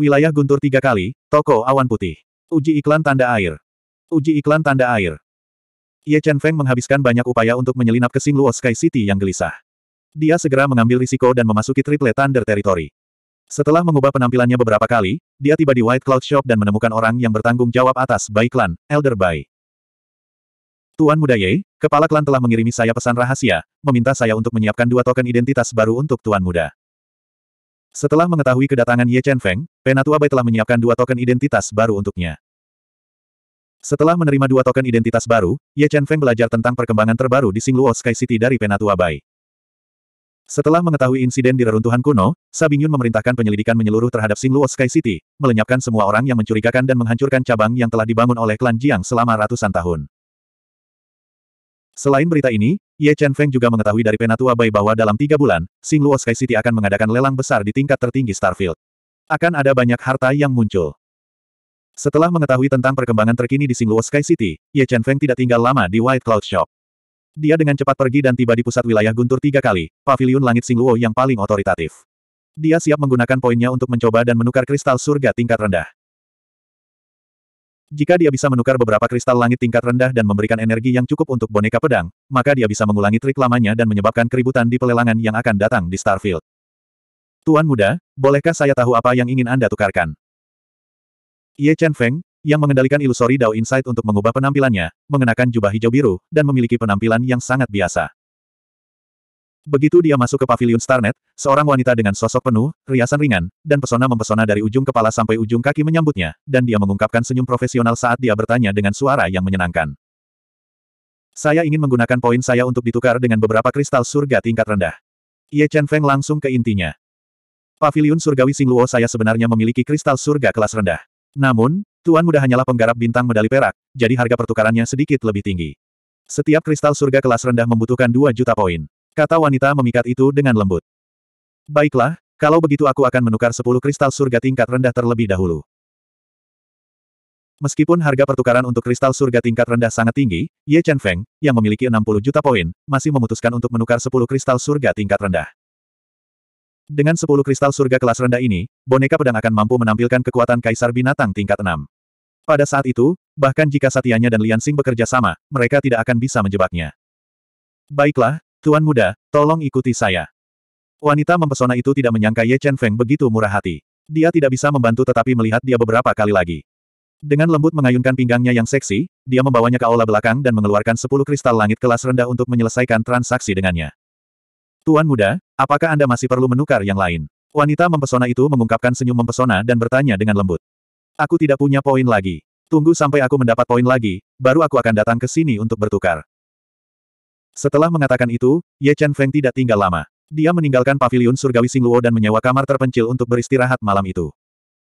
Wilayah guntur tiga kali, toko awan putih. Uji iklan tanda air. Uji iklan tanda air. Ye Chen Feng menghabiskan banyak upaya untuk menyelinap ke Singluo Sky City yang gelisah. Dia segera mengambil risiko dan memasuki Triple Thunder Territory. Setelah mengubah penampilannya beberapa kali, dia tiba di White Cloud Shop dan menemukan orang yang bertanggung jawab atas Bai Clan, Elder Bai. Tuan Muda Ye, Kepala Klan telah mengirimi saya pesan rahasia, meminta saya untuk menyiapkan dua token identitas baru untuk Tuan Muda. Setelah mengetahui kedatangan Ye Chen Feng, Penatua Bai telah menyiapkan dua token identitas baru untuknya. Setelah menerima dua token identitas baru, Ye Chen Feng belajar tentang perkembangan terbaru di Singluo Sky City dari Penatua Bai. Setelah mengetahui insiden di reruntuhan kuno, Yun memerintahkan penyelidikan menyeluruh terhadap Singluo Sky City, melenyapkan semua orang yang mencurigakan dan menghancurkan cabang yang telah dibangun oleh klan Jiang selama ratusan tahun. Selain berita ini, Ye Chen Feng juga mengetahui dari Penatua Bai bahwa dalam tiga bulan, Singluo Sky City akan mengadakan lelang besar di tingkat tertinggi Starfield. Akan ada banyak harta yang muncul. Setelah mengetahui tentang perkembangan terkini di Singluo Sky City, Ye Chen Feng tidak tinggal lama di White Cloud Shop. Dia dengan cepat pergi dan tiba di pusat wilayah guntur tiga kali, paviliun langit Singluo yang paling otoritatif. Dia siap menggunakan poinnya untuk mencoba dan menukar kristal surga tingkat rendah. Jika dia bisa menukar beberapa kristal langit tingkat rendah dan memberikan energi yang cukup untuk boneka pedang, maka dia bisa mengulangi trik lamanya dan menyebabkan keributan di pelelangan yang akan datang di Starfield. Tuan muda, bolehkah saya tahu apa yang ingin Anda tukarkan? Ye Chen Feng, yang mengendalikan ilusori Dao Insight untuk mengubah penampilannya, mengenakan jubah hijau biru, dan memiliki penampilan yang sangat biasa. Begitu dia masuk ke pavilion Starnet, seorang wanita dengan sosok penuh, riasan ringan, dan pesona mempesona dari ujung kepala sampai ujung kaki menyambutnya, dan dia mengungkapkan senyum profesional saat dia bertanya dengan suara yang menyenangkan. Saya ingin menggunakan poin saya untuk ditukar dengan beberapa kristal surga tingkat rendah. Ye Chen Feng langsung ke intinya. Pavilion surgawi Singluo saya sebenarnya memiliki kristal surga kelas rendah. Namun, Tuan Muda hanyalah penggarap bintang medali perak, jadi harga pertukarannya sedikit lebih tinggi. Setiap kristal surga kelas rendah membutuhkan 2 juta poin. Kata wanita memikat itu dengan lembut. Baiklah, kalau begitu aku akan menukar sepuluh kristal surga tingkat rendah terlebih dahulu. Meskipun harga pertukaran untuk kristal surga tingkat rendah sangat tinggi, Ye Chen Feng, yang memiliki 60 juta poin, masih memutuskan untuk menukar 10 kristal surga tingkat rendah. Dengan 10 kristal surga kelas rendah ini, boneka pedang akan mampu menampilkan kekuatan kaisar binatang tingkat 6. Pada saat itu, bahkan jika Satianya dan Lian Xing bekerja sama, mereka tidak akan bisa menjebaknya. Baiklah, Tuan muda, tolong ikuti saya. Wanita mempesona itu tidak menyangka Ye Chen Feng begitu murah hati. Dia tidak bisa membantu tetapi melihat dia beberapa kali lagi. Dengan lembut mengayunkan pinggangnya yang seksi, dia membawanya ke aula belakang dan mengeluarkan sepuluh kristal langit kelas rendah untuk menyelesaikan transaksi dengannya. Tuan muda, apakah Anda masih perlu menukar yang lain? Wanita mempesona itu mengungkapkan senyum mempesona dan bertanya dengan lembut. Aku tidak punya poin lagi. Tunggu sampai aku mendapat poin lagi, baru aku akan datang ke sini untuk bertukar. Setelah mengatakan itu, Ye Chen Feng tidak tinggal lama. Dia meninggalkan pavilion surgawi Singluo dan menyewa kamar terpencil untuk beristirahat malam itu.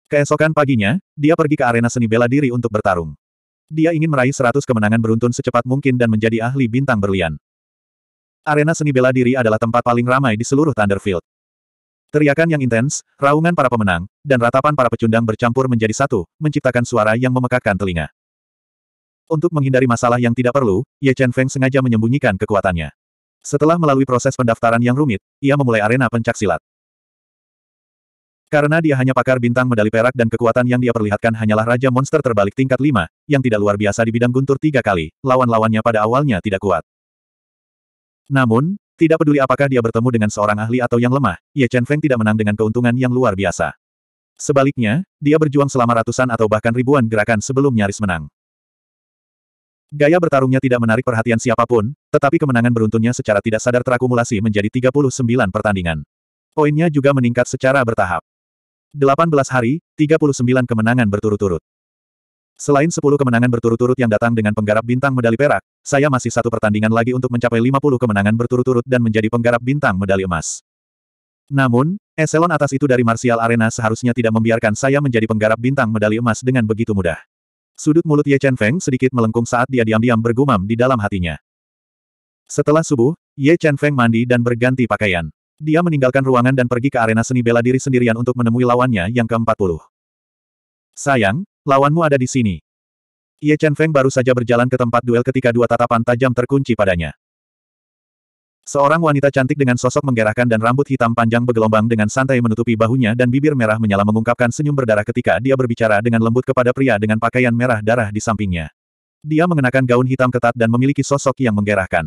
Keesokan paginya, dia pergi ke arena seni bela diri untuk bertarung. Dia ingin meraih 100 kemenangan beruntun secepat mungkin dan menjadi ahli bintang berlian. Arena seni bela diri adalah tempat paling ramai di seluruh Thunderfield. Teriakan yang intens, raungan para pemenang, dan ratapan para pecundang bercampur menjadi satu, menciptakan suara yang memekakkan telinga. Untuk menghindari masalah yang tidak perlu, Ye Chen Feng sengaja menyembunyikan kekuatannya. Setelah melalui proses pendaftaran yang rumit, ia memulai arena pencak silat. Karena dia hanya pakar bintang medali perak dan kekuatan yang dia perlihatkan hanyalah Raja Monster terbalik tingkat 5, yang tidak luar biasa di bidang guntur tiga kali, lawan-lawannya pada awalnya tidak kuat. Namun, tidak peduli apakah dia bertemu dengan seorang ahli atau yang lemah, Ye Chen Feng tidak menang dengan keuntungan yang luar biasa. Sebaliknya, dia berjuang selama ratusan atau bahkan ribuan gerakan sebelum nyaris menang. Gaya bertarungnya tidak menarik perhatian siapapun, tetapi kemenangan beruntunnya secara tidak sadar terakumulasi menjadi 39 pertandingan. Poinnya juga meningkat secara bertahap. 18 hari, 39 kemenangan berturut-turut. Selain 10 kemenangan berturut-turut yang datang dengan penggarap bintang medali perak, saya masih satu pertandingan lagi untuk mencapai 50 kemenangan berturut-turut dan menjadi penggarap bintang medali emas. Namun, eselon atas itu dari Martial Arena seharusnya tidak membiarkan saya menjadi penggarap bintang medali emas dengan begitu mudah. Sudut mulut Ye Chen Feng sedikit melengkung saat dia diam-diam bergumam di dalam hatinya. Setelah subuh, Ye Chen Feng mandi dan berganti pakaian. Dia meninggalkan ruangan dan pergi ke arena seni bela diri sendirian untuk menemui lawannya yang ke-40. Sayang, lawanmu ada di sini. Ye Chen Feng baru saja berjalan ke tempat duel ketika dua tatapan tajam terkunci padanya. Seorang wanita cantik dengan sosok menggerahkan dan rambut hitam panjang bergelombang dengan santai menutupi bahunya dan bibir merah menyala mengungkapkan senyum berdarah ketika dia berbicara dengan lembut kepada pria dengan pakaian merah darah di sampingnya. Dia mengenakan gaun hitam ketat dan memiliki sosok yang menggerakkan.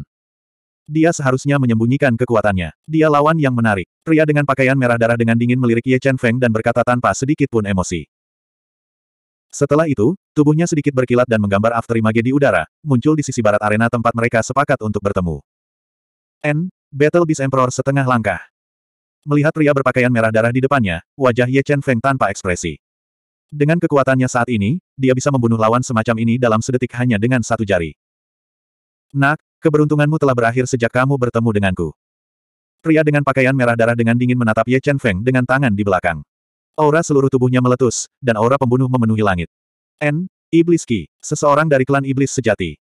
Dia seharusnya menyembunyikan kekuatannya. Dia lawan yang menarik. Pria dengan pakaian merah darah dengan dingin melirik Ye Chen Feng dan berkata tanpa sedikit pun emosi. Setelah itu, tubuhnya sedikit berkilat dan menggambar afterimage di udara, muncul di sisi barat arena tempat mereka sepakat untuk bertemu. N, Battle Beast Emperor setengah langkah. Melihat pria berpakaian merah darah di depannya, wajah Ye Chen Feng tanpa ekspresi. Dengan kekuatannya saat ini, dia bisa membunuh lawan semacam ini dalam sedetik hanya dengan satu jari. Nak, keberuntunganmu telah berakhir sejak kamu bertemu denganku. Pria dengan pakaian merah darah dengan dingin menatap Ye Chen Feng dengan tangan di belakang. Aura seluruh tubuhnya meletus, dan aura pembunuh memenuhi langit. N, Iblis Ki, seseorang dari klan Iblis Sejati.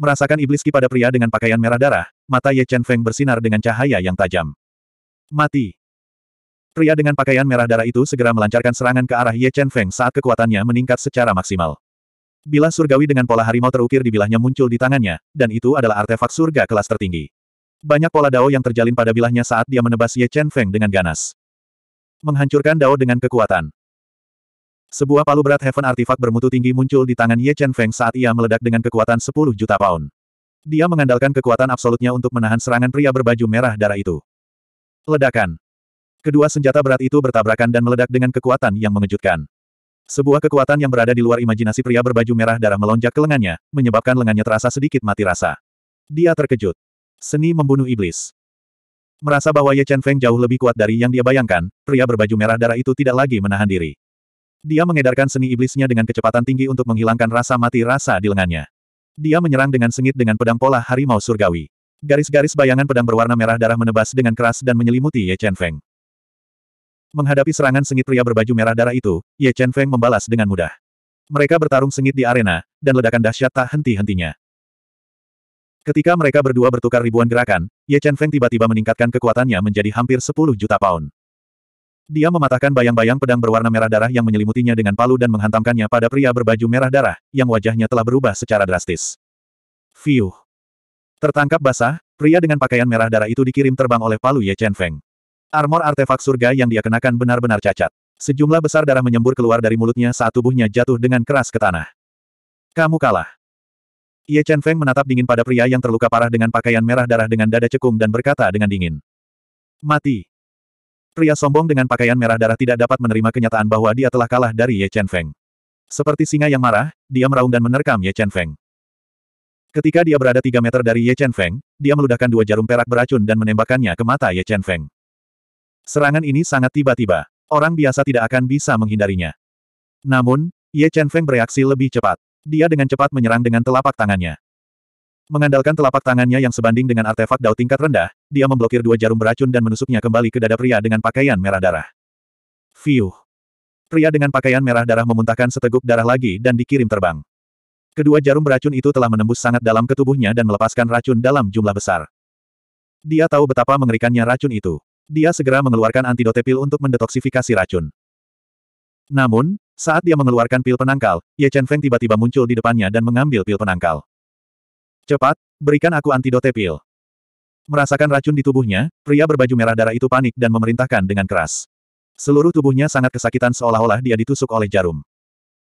Merasakan iblis ki pada pria dengan pakaian merah darah, mata Ye Chen Feng bersinar dengan cahaya yang tajam. Mati. Pria dengan pakaian merah darah itu segera melancarkan serangan ke arah Ye Chen Feng saat kekuatannya meningkat secara maksimal. Bilah surgawi dengan pola harimau terukir di bilahnya muncul di tangannya, dan itu adalah artefak surga kelas tertinggi. Banyak pola dao yang terjalin pada bilahnya saat dia menebas Ye Chen Feng dengan ganas. Menghancurkan dao dengan kekuatan. Sebuah palu berat Heaven Artifact bermutu tinggi muncul di tangan Ye Chen Feng saat ia meledak dengan kekuatan 10 juta pound. Dia mengandalkan kekuatan absolutnya untuk menahan serangan pria berbaju merah darah itu. Ledakan. Kedua senjata berat itu bertabrakan dan meledak dengan kekuatan yang mengejutkan. Sebuah kekuatan yang berada di luar imajinasi pria berbaju merah darah melonjak ke lengannya, menyebabkan lengannya terasa sedikit mati rasa. Dia terkejut. Seni membunuh iblis. Merasa bahwa Ye Chen Feng jauh lebih kuat dari yang dia bayangkan, pria berbaju merah darah itu tidak lagi menahan diri. Dia mengedarkan seni iblisnya dengan kecepatan tinggi untuk menghilangkan rasa mati rasa di lengannya. Dia menyerang dengan sengit dengan pedang pola harimau surgawi. Garis-garis bayangan pedang berwarna merah darah menebas dengan keras dan menyelimuti Ye Chen Feng. Menghadapi serangan sengit pria berbaju merah darah itu, Ye Chen Feng membalas dengan mudah. Mereka bertarung sengit di arena, dan ledakan dahsyat tak henti-hentinya. Ketika mereka berdua bertukar ribuan gerakan, Ye Chen Feng tiba-tiba meningkatkan kekuatannya menjadi hampir 10 juta pound. Dia mematahkan bayang-bayang pedang berwarna merah darah yang menyelimutinya dengan palu dan menghantamkannya pada pria berbaju merah darah, yang wajahnya telah berubah secara drastis. Fiuh. Tertangkap basah, pria dengan pakaian merah darah itu dikirim terbang oleh palu Ye Chen Feng. Armor artefak surga yang dia kenakan benar-benar cacat. Sejumlah besar darah menyembur keluar dari mulutnya saat tubuhnya jatuh dengan keras ke tanah. Kamu kalah. Ye Chen Feng menatap dingin pada pria yang terluka parah dengan pakaian merah darah dengan dada cekung dan berkata dengan dingin. Mati. Pria sombong dengan pakaian merah darah tidak dapat menerima kenyataan bahwa dia telah kalah dari Ye Chen Feng. Seperti singa yang marah, dia meraung dan menerkam Ye Chen Feng. Ketika dia berada tiga meter dari Ye Chen Feng, dia meludahkan dua jarum perak beracun dan menembakkannya ke mata Ye Chen Feng. Serangan ini sangat tiba-tiba. Orang biasa tidak akan bisa menghindarinya. Namun, Ye Chen Feng bereaksi lebih cepat. Dia dengan cepat menyerang dengan telapak tangannya. Mengandalkan telapak tangannya yang sebanding dengan artefak dao tingkat rendah, dia memblokir dua jarum beracun dan menusuknya kembali ke dada pria dengan pakaian merah darah. Fiu. Pria dengan pakaian merah darah memuntahkan seteguk darah lagi dan dikirim terbang. Kedua jarum beracun itu telah menembus sangat dalam ke tubuhnya dan melepaskan racun dalam jumlah besar. Dia tahu betapa mengerikannya racun itu. Dia segera mengeluarkan antidote pil untuk mendetoksifikasi racun. Namun, saat dia mengeluarkan pil penangkal, Ye Chen Feng tiba-tiba muncul di depannya dan mengambil pil penangkal. Cepat, berikan aku antidote pil. Merasakan racun di tubuhnya, pria berbaju merah darah itu panik dan memerintahkan dengan keras. Seluruh tubuhnya sangat kesakitan seolah-olah dia ditusuk oleh jarum.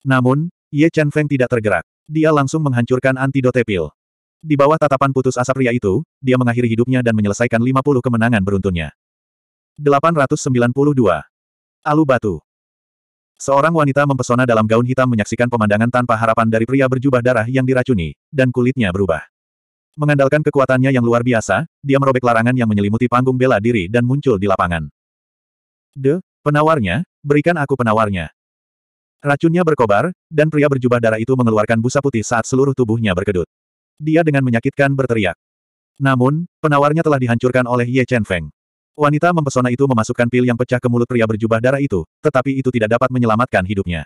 Namun, Ye Chen Feng tidak tergerak. Dia langsung menghancurkan antidote pil. Di bawah tatapan putus asap pria itu, dia mengakhiri hidupnya dan menyelesaikan 50 kemenangan beruntunnya. 892. Alu Batu Seorang wanita mempesona dalam gaun hitam menyaksikan pemandangan tanpa harapan dari pria berjubah darah yang diracuni, dan kulitnya berubah. Mengandalkan kekuatannya yang luar biasa, dia merobek larangan yang menyelimuti panggung bela diri dan muncul di lapangan. De, penawarnya, berikan aku penawarnya. Racunnya berkobar, dan pria berjubah darah itu mengeluarkan busa putih saat seluruh tubuhnya berkedut. Dia dengan menyakitkan berteriak. Namun, penawarnya telah dihancurkan oleh Ye Chen Feng. Wanita mempesona itu memasukkan pil yang pecah ke mulut pria berjubah darah itu, tetapi itu tidak dapat menyelamatkan hidupnya.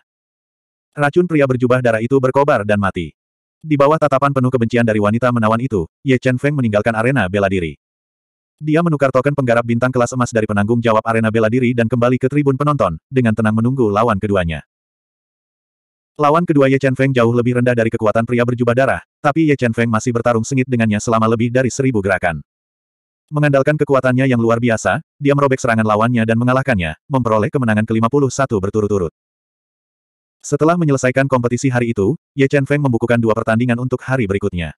Racun pria berjubah darah itu berkobar dan mati. Di bawah tatapan penuh kebencian dari wanita menawan itu, Ye Chen Feng meninggalkan arena bela diri. Dia menukar token penggarap bintang kelas emas dari penanggung jawab arena bela diri dan kembali ke tribun penonton, dengan tenang menunggu lawan keduanya. Lawan kedua Ye Chen Feng jauh lebih rendah dari kekuatan pria berjubah darah, tapi Ye Chen Feng masih bertarung sengit dengannya selama lebih dari seribu gerakan. Mengandalkan kekuatannya yang luar biasa, dia merobek serangan lawannya dan mengalahkannya, memperoleh kemenangan ke-51 berturut-turut. Setelah menyelesaikan kompetisi hari itu, Ye Chen Feng membukukan dua pertandingan untuk hari berikutnya.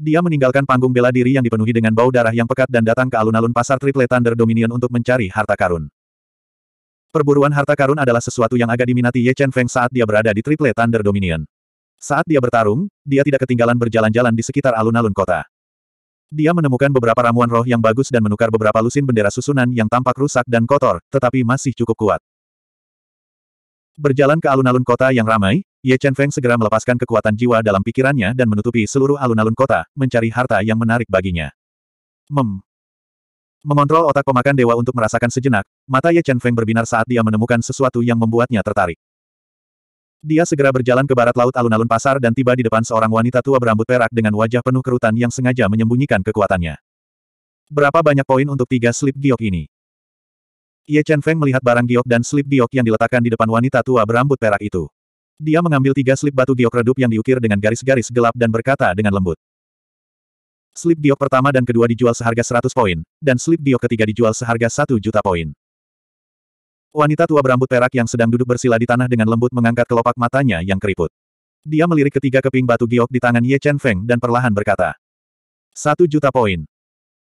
Dia meninggalkan panggung bela diri yang dipenuhi dengan bau darah yang pekat dan datang ke alun-alun pasar Triple Thunder Dominion untuk mencari harta karun. Perburuan harta karun adalah sesuatu yang agak diminati Ye Chen Feng saat dia berada di Triple Thunder Dominion. Saat dia bertarung, dia tidak ketinggalan berjalan-jalan di sekitar alun-alun kota. Dia menemukan beberapa ramuan roh yang bagus dan menukar beberapa lusin bendera susunan yang tampak rusak dan kotor, tetapi masih cukup kuat. Berjalan ke alun-alun kota yang ramai, Ye Chen Feng segera melepaskan kekuatan jiwa dalam pikirannya dan menutupi seluruh alun-alun kota, mencari harta yang menarik baginya. Mem. Mengontrol otak pemakan dewa untuk merasakan sejenak, mata Ye Chen Feng berbinar saat dia menemukan sesuatu yang membuatnya tertarik. Dia segera berjalan ke barat laut alun-alun pasar dan tiba di depan seorang wanita tua berambut perak dengan wajah penuh kerutan yang sengaja menyembunyikan kekuatannya. Berapa banyak poin untuk tiga slip giok ini? Ye Chen Feng melihat barang giok dan slip giok yang diletakkan di depan wanita tua berambut perak itu. Dia mengambil tiga slip batu giok redup yang diukir dengan garis-garis gelap dan berkata dengan lembut. Slip giok pertama dan kedua dijual seharga 100 poin, dan slip giok ketiga dijual seharga 1 juta poin. Wanita tua berambut perak yang sedang duduk bersila di tanah dengan lembut mengangkat kelopak matanya yang keriput. Dia melirik ketiga keping batu giok di tangan Ye Chen Feng dan perlahan berkata. Satu juta poin.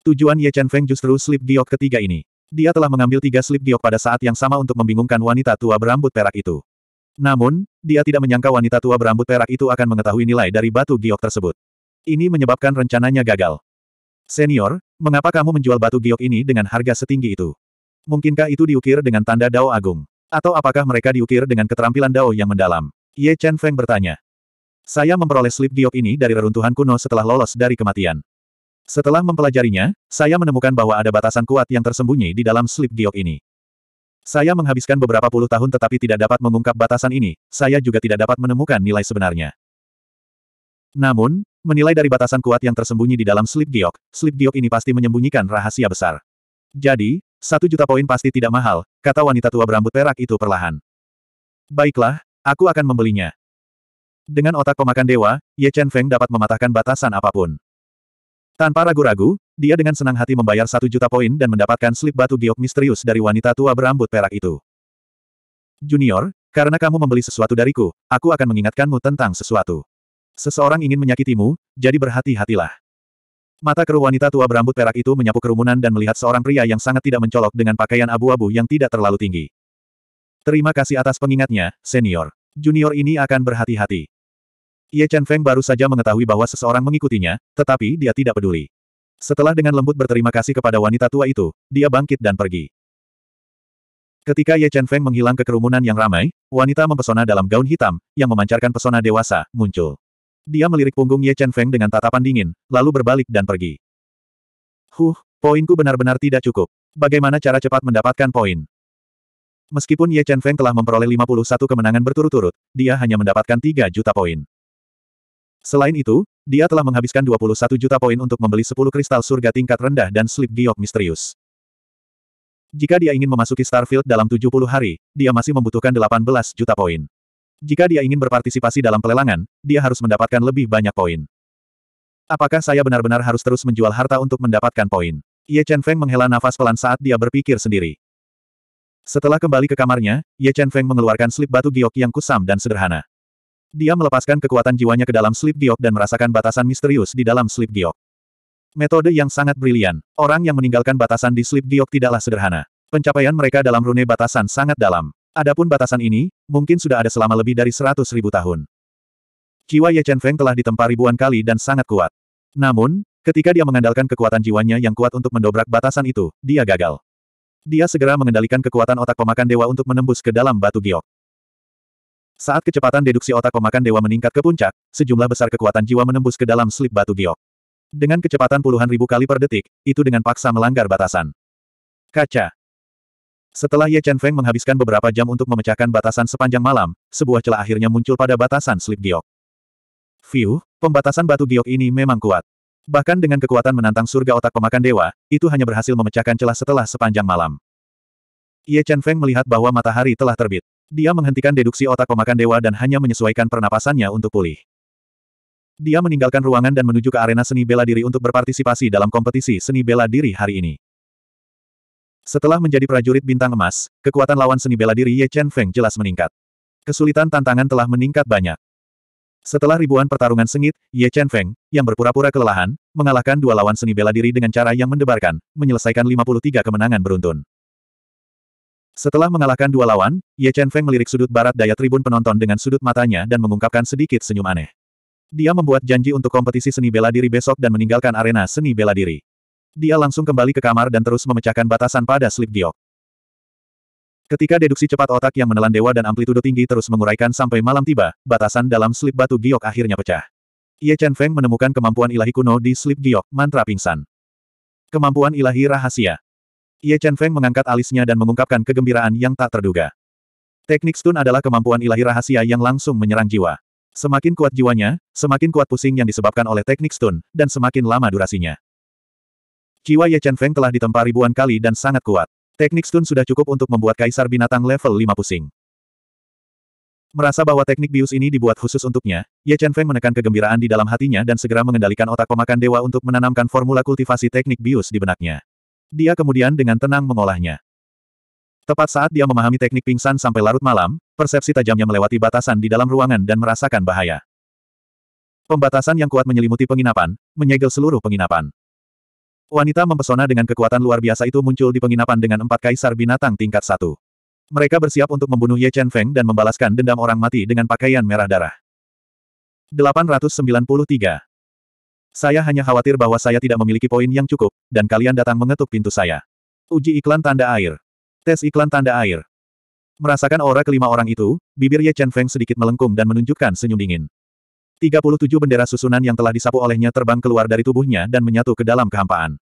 Tujuan Ye Chen Feng justru slip giok ketiga ini. Dia telah mengambil tiga slip giok pada saat yang sama untuk membingungkan wanita tua berambut perak itu. Namun, dia tidak menyangka wanita tua berambut perak itu akan mengetahui nilai dari batu giok tersebut. Ini menyebabkan rencananya gagal. Senior, mengapa kamu menjual batu giok ini dengan harga setinggi itu? Mungkinkah itu diukir dengan tanda dao agung? Atau apakah mereka diukir dengan keterampilan dao yang mendalam? Ye Chen Feng bertanya. Saya memperoleh slip giok ini dari reruntuhan kuno setelah lolos dari kematian. Setelah mempelajarinya, saya menemukan bahwa ada batasan kuat yang tersembunyi di dalam slip giok ini. Saya menghabiskan beberapa puluh tahun tetapi tidak dapat mengungkap batasan ini, saya juga tidak dapat menemukan nilai sebenarnya. Namun, menilai dari batasan kuat yang tersembunyi di dalam slip giok, slip giok ini pasti menyembunyikan rahasia besar. Jadi, satu juta poin pasti tidak mahal, kata wanita tua berambut perak itu perlahan. Baiklah, aku akan membelinya. Dengan otak pemakan dewa, Ye Chen Feng dapat mematahkan batasan apapun. Tanpa ragu-ragu, dia dengan senang hati membayar satu juta poin dan mendapatkan slip batu giok misterius dari wanita tua berambut perak itu. Junior, karena kamu membeli sesuatu dariku, aku akan mengingatkanmu tentang sesuatu. Seseorang ingin menyakitimu, jadi berhati-hatilah. Mata keruh wanita tua berambut perak itu menyapu kerumunan dan melihat seorang pria yang sangat tidak mencolok dengan pakaian abu-abu yang tidak terlalu tinggi. Terima kasih atas pengingatnya, senior. Junior ini akan berhati-hati. Ye Chen Feng baru saja mengetahui bahwa seseorang mengikutinya, tetapi dia tidak peduli. Setelah dengan lembut berterima kasih kepada wanita tua itu, dia bangkit dan pergi. Ketika Ye Chen Feng menghilang ke kerumunan yang ramai, wanita mempesona dalam gaun hitam, yang memancarkan pesona dewasa, muncul. Dia melirik punggung Ye Chen Feng dengan tatapan dingin, lalu berbalik dan pergi. Huh, poinku benar-benar tidak cukup. Bagaimana cara cepat mendapatkan poin? Meskipun Ye Chen Feng telah memperoleh 51 kemenangan berturut-turut, dia hanya mendapatkan 3 juta poin. Selain itu, dia telah menghabiskan 21 juta poin untuk membeli 10 kristal surga tingkat rendah dan slip giok misterius. Jika dia ingin memasuki Starfield dalam 70 hari, dia masih membutuhkan 18 juta poin. Jika dia ingin berpartisipasi dalam pelelangan, dia harus mendapatkan lebih banyak poin. Apakah saya benar-benar harus terus menjual harta untuk mendapatkan poin? Ye Chen Feng menghela nafas pelan saat dia berpikir sendiri. Setelah kembali ke kamarnya, Ye Chen Feng mengeluarkan slip batu giok yang kusam dan sederhana. Dia melepaskan kekuatan jiwanya ke dalam slip giok dan merasakan batasan misterius di dalam slip giok. Metode yang sangat brilian. Orang yang meninggalkan batasan di slip giok tidaklah sederhana. Pencapaian mereka dalam rune batasan sangat dalam. Adapun batasan ini, mungkin sudah ada selama lebih dari seratus ribu tahun. Jiwa Ye Chen Feng telah ditempa ribuan kali dan sangat kuat. Namun, ketika dia mengandalkan kekuatan jiwanya yang kuat untuk mendobrak batasan itu, dia gagal. Dia segera mengendalikan kekuatan otak pemakan dewa untuk menembus ke dalam batu giok. Saat kecepatan deduksi otak pemakan dewa meningkat ke puncak, sejumlah besar kekuatan jiwa menembus ke dalam slip batu giok. Dengan kecepatan puluhan ribu kali per detik, itu dengan paksa melanggar batasan. Kaca. Setelah Ye Chen Feng menghabiskan beberapa jam untuk memecahkan batasan sepanjang malam, sebuah celah akhirnya muncul pada batasan slip giok. View, pembatasan batu giok ini memang kuat. Bahkan dengan kekuatan menantang surga otak pemakan dewa, itu hanya berhasil memecahkan celah setelah sepanjang malam. Ye Chen Feng melihat bahwa matahari telah terbit. Dia menghentikan deduksi otak pemakan dewa dan hanya menyesuaikan pernapasannya untuk pulih. Dia meninggalkan ruangan dan menuju ke arena seni bela diri untuk berpartisipasi dalam kompetisi seni bela diri hari ini. Setelah menjadi prajurit bintang emas, kekuatan lawan seni bela diri Ye Chen Feng jelas meningkat. Kesulitan tantangan telah meningkat banyak. Setelah ribuan pertarungan sengit, Ye Chen Feng, yang berpura-pura kelelahan, mengalahkan dua lawan seni bela diri dengan cara yang mendebarkan, menyelesaikan 53 kemenangan beruntun. Setelah mengalahkan dua lawan, Ye Chen Feng melirik sudut barat daya tribun penonton dengan sudut matanya dan mengungkapkan sedikit senyum aneh. Dia membuat janji untuk kompetisi seni bela diri besok dan meninggalkan arena seni bela diri. Dia langsung kembali ke kamar dan terus memecahkan batasan pada slip giok. Ketika deduksi cepat otak yang menelan dewa dan amplitudo tinggi terus menguraikan sampai malam tiba, batasan dalam slip batu giok akhirnya pecah. Ye Chen Feng menemukan kemampuan ilahi kuno di slip giok, mantra pingsan. Kemampuan ilahi rahasia. Ye Chen Feng mengangkat alisnya dan mengungkapkan kegembiraan yang tak terduga. Teknik stun adalah kemampuan ilahi rahasia yang langsung menyerang jiwa. Semakin kuat jiwanya, semakin kuat pusing yang disebabkan oleh teknik stun, dan semakin lama durasinya. Jiwa Ye Chen Feng telah ditempa ribuan kali dan sangat kuat. Teknik stun sudah cukup untuk membuat kaisar binatang level 5 pusing. Merasa bahwa teknik bius ini dibuat khusus untuknya, Ye Chen Feng menekan kegembiraan di dalam hatinya dan segera mengendalikan otak pemakan dewa untuk menanamkan formula kultivasi teknik bius di benaknya. Dia kemudian dengan tenang mengolahnya. Tepat saat dia memahami teknik pingsan sampai larut malam, persepsi tajamnya melewati batasan di dalam ruangan dan merasakan bahaya. Pembatasan yang kuat menyelimuti penginapan, menyegel seluruh penginapan. Wanita mempesona dengan kekuatan luar biasa itu muncul di penginapan dengan empat kaisar binatang tingkat satu. Mereka bersiap untuk membunuh Ye Chen Feng dan membalaskan dendam orang mati dengan pakaian merah darah. 893. Saya hanya khawatir bahwa saya tidak memiliki poin yang cukup, dan kalian datang mengetuk pintu saya. Uji iklan tanda air. Tes iklan tanda air. Merasakan aura kelima orang itu, bibir Ye Chen Feng sedikit melengkung dan menunjukkan senyum dingin. 37 bendera susunan yang telah disapu olehnya terbang keluar dari tubuhnya dan menyatu ke dalam kehampaan.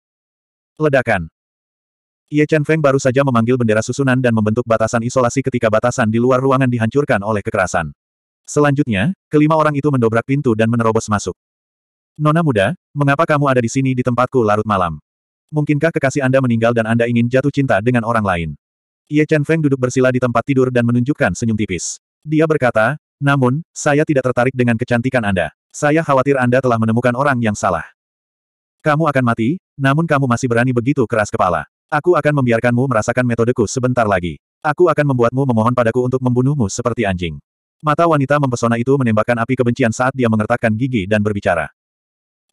Ledakan. Ye Chen Feng baru saja memanggil bendera susunan dan membentuk batasan isolasi ketika batasan di luar ruangan dihancurkan oleh kekerasan. Selanjutnya, kelima orang itu mendobrak pintu dan menerobos masuk. Nona muda, mengapa kamu ada di sini di tempatku larut malam? Mungkinkah kekasih Anda meninggal dan Anda ingin jatuh cinta dengan orang lain? Ye Chen Feng duduk bersila di tempat tidur dan menunjukkan senyum tipis. Dia berkata, namun, saya tidak tertarik dengan kecantikan Anda. Saya khawatir Anda telah menemukan orang yang salah. Kamu akan mati, namun kamu masih berani begitu keras kepala. Aku akan membiarkanmu merasakan metodeku sebentar lagi. Aku akan membuatmu memohon padaku untuk membunuhmu seperti anjing. Mata wanita mempesona itu menembakkan api kebencian saat dia mengertakkan gigi dan berbicara.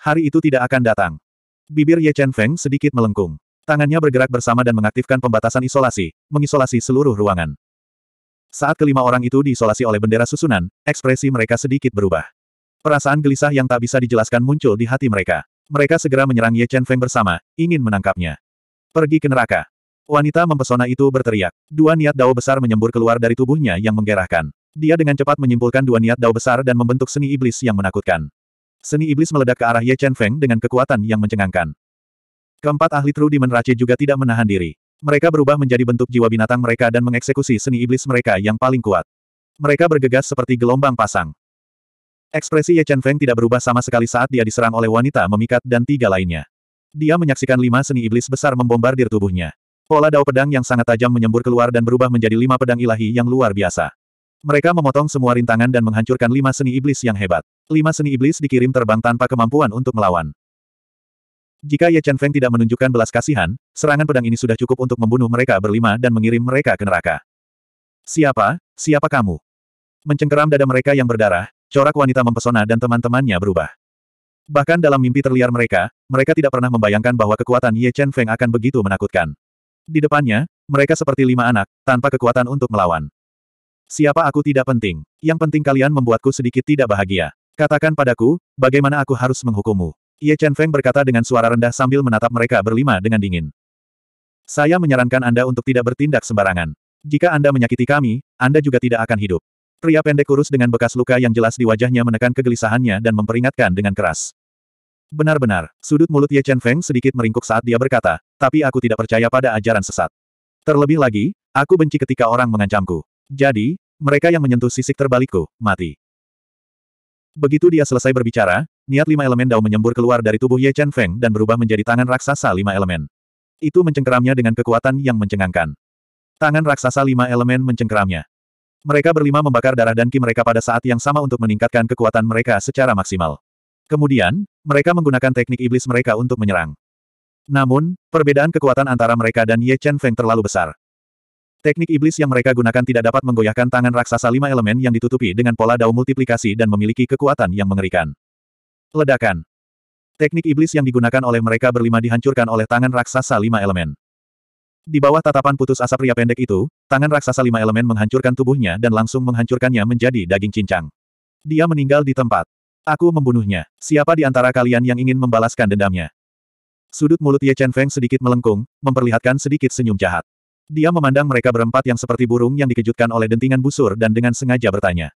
Hari itu tidak akan datang. Bibir Ye Chen Feng sedikit melengkung. Tangannya bergerak bersama dan mengaktifkan pembatasan isolasi, mengisolasi seluruh ruangan. Saat kelima orang itu diisolasi oleh bendera susunan, ekspresi mereka sedikit berubah. Perasaan gelisah yang tak bisa dijelaskan muncul di hati mereka. Mereka segera menyerang Ye Chen Feng bersama, ingin menangkapnya. Pergi ke neraka. Wanita mempesona itu berteriak. Dua niat dao besar menyembur keluar dari tubuhnya yang menggerahkan. Dia dengan cepat menyimpulkan dua niat dao besar dan membentuk seni iblis yang menakutkan. Seni iblis meledak ke arah Ye Chen Feng dengan kekuatan yang mencengangkan. Keempat ahli tru Demon Rache juga tidak menahan diri. Mereka berubah menjadi bentuk jiwa binatang mereka dan mengeksekusi seni iblis mereka yang paling kuat. Mereka bergegas seperti gelombang pasang. Ekspresi Ye Chen Feng tidak berubah sama sekali saat dia diserang oleh wanita memikat dan tiga lainnya. Dia menyaksikan lima seni iblis besar membombardir tubuhnya. Pola dao pedang yang sangat tajam menyembur keluar dan berubah menjadi lima pedang ilahi yang luar biasa. Mereka memotong semua rintangan dan menghancurkan lima seni iblis yang hebat. Lima seni iblis dikirim terbang tanpa kemampuan untuk melawan. Jika Ye Chen Feng tidak menunjukkan belas kasihan, serangan pedang ini sudah cukup untuk membunuh mereka berlima dan mengirim mereka ke neraka. Siapa? Siapa kamu? Mencengkeram dada mereka yang berdarah, corak wanita mempesona dan teman-temannya berubah. Bahkan dalam mimpi terliar mereka, mereka tidak pernah membayangkan bahwa kekuatan Ye Chen Feng akan begitu menakutkan. Di depannya, mereka seperti lima anak, tanpa kekuatan untuk melawan. Siapa aku tidak penting. Yang penting kalian membuatku sedikit tidak bahagia. Katakan padaku, bagaimana aku harus menghukummu. Ye Chen Feng berkata dengan suara rendah sambil menatap mereka berlima dengan dingin. Saya menyarankan Anda untuk tidak bertindak sembarangan. Jika Anda menyakiti kami, Anda juga tidak akan hidup. Pria pendek kurus dengan bekas luka yang jelas di wajahnya menekan kegelisahannya dan memperingatkan dengan keras. Benar-benar, sudut mulut Ye Chen Feng sedikit meringkuk saat dia berkata, tapi aku tidak percaya pada ajaran sesat. Terlebih lagi, aku benci ketika orang mengancamku. Jadi, mereka yang menyentuh sisik terbalikku, mati. Begitu dia selesai berbicara, niat lima elemen Dao menyembur keluar dari tubuh Ye Chen Feng dan berubah menjadi tangan raksasa lima elemen. Itu mencengkeramnya dengan kekuatan yang mencengangkan. Tangan raksasa lima elemen mencengkeramnya. Mereka berlima membakar darah dan ki mereka pada saat yang sama untuk meningkatkan kekuatan mereka secara maksimal. Kemudian, mereka menggunakan teknik iblis mereka untuk menyerang. Namun, perbedaan kekuatan antara mereka dan Ye Chen Feng terlalu besar. Teknik iblis yang mereka gunakan tidak dapat menggoyahkan tangan raksasa lima elemen yang ditutupi dengan pola dao multiplikasi dan memiliki kekuatan yang mengerikan. Ledakan. Teknik iblis yang digunakan oleh mereka berlima dihancurkan oleh tangan raksasa lima elemen. Di bawah tatapan putus asa pria pendek itu, tangan raksasa lima elemen menghancurkan tubuhnya dan langsung menghancurkannya menjadi daging cincang. Dia meninggal di tempat. Aku membunuhnya. Siapa di antara kalian yang ingin membalaskan dendamnya? Sudut mulut Ye Chen Feng sedikit melengkung, memperlihatkan sedikit senyum jahat. Dia memandang mereka berempat yang seperti burung yang dikejutkan oleh dentingan busur dan dengan sengaja bertanya.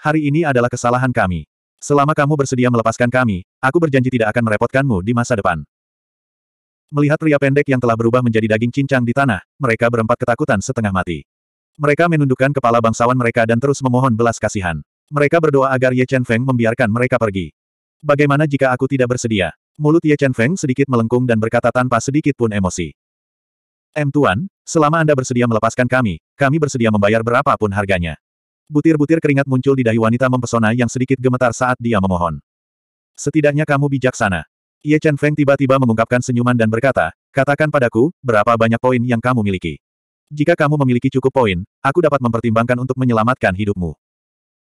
Hari ini adalah kesalahan kami. Selama kamu bersedia melepaskan kami, aku berjanji tidak akan merepotkanmu di masa depan. Melihat pria pendek yang telah berubah menjadi daging cincang di tanah, mereka berempat ketakutan setengah mati. Mereka menundukkan kepala bangsawan mereka dan terus memohon belas kasihan. Mereka berdoa agar Ye Chen Feng membiarkan mereka pergi. Bagaimana jika aku tidak bersedia? Mulut Ye Chen Feng sedikit melengkung dan berkata tanpa sedikit pun emosi. M Tuan, selama Anda bersedia melepaskan kami, kami bersedia membayar berapapun harganya. Butir-butir keringat muncul di dahi wanita mempesona yang sedikit gemetar saat dia memohon. Setidaknya kamu bijaksana. Ye Chen Feng tiba-tiba mengungkapkan senyuman dan berkata, katakan padaku, berapa banyak poin yang kamu miliki. Jika kamu memiliki cukup poin, aku dapat mempertimbangkan untuk menyelamatkan hidupmu.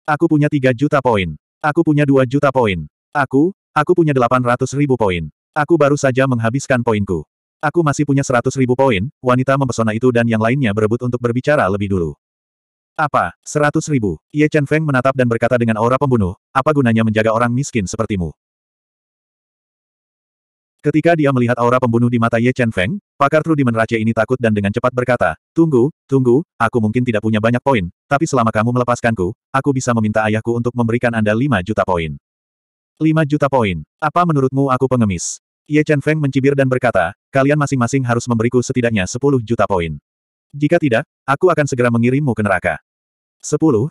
Aku punya 3 juta poin. Aku punya 2 juta poin. Aku, aku punya 800 ribu poin. Aku baru saja menghabiskan poinku. Aku masih punya seratus ribu poin, wanita mempesona itu dan yang lainnya berebut untuk berbicara lebih dulu. Apa, seratus ribu? Ye Chen Feng menatap dan berkata dengan aura pembunuh, apa gunanya menjaga orang miskin sepertimu? Ketika dia melihat aura pembunuh di mata Ye Chen Feng, pakar True Demon ini takut dan dengan cepat berkata, Tunggu, tunggu, aku mungkin tidak punya banyak poin, tapi selama kamu melepaskanku, aku bisa meminta ayahku untuk memberikan Anda 5 juta poin. 5 juta poin. Apa menurutmu aku pengemis? Ye Chen Feng mencibir dan berkata, kalian masing-masing harus memberiku setidaknya 10 juta poin. Jika tidak, aku akan segera mengirimmu ke neraka. 10, 10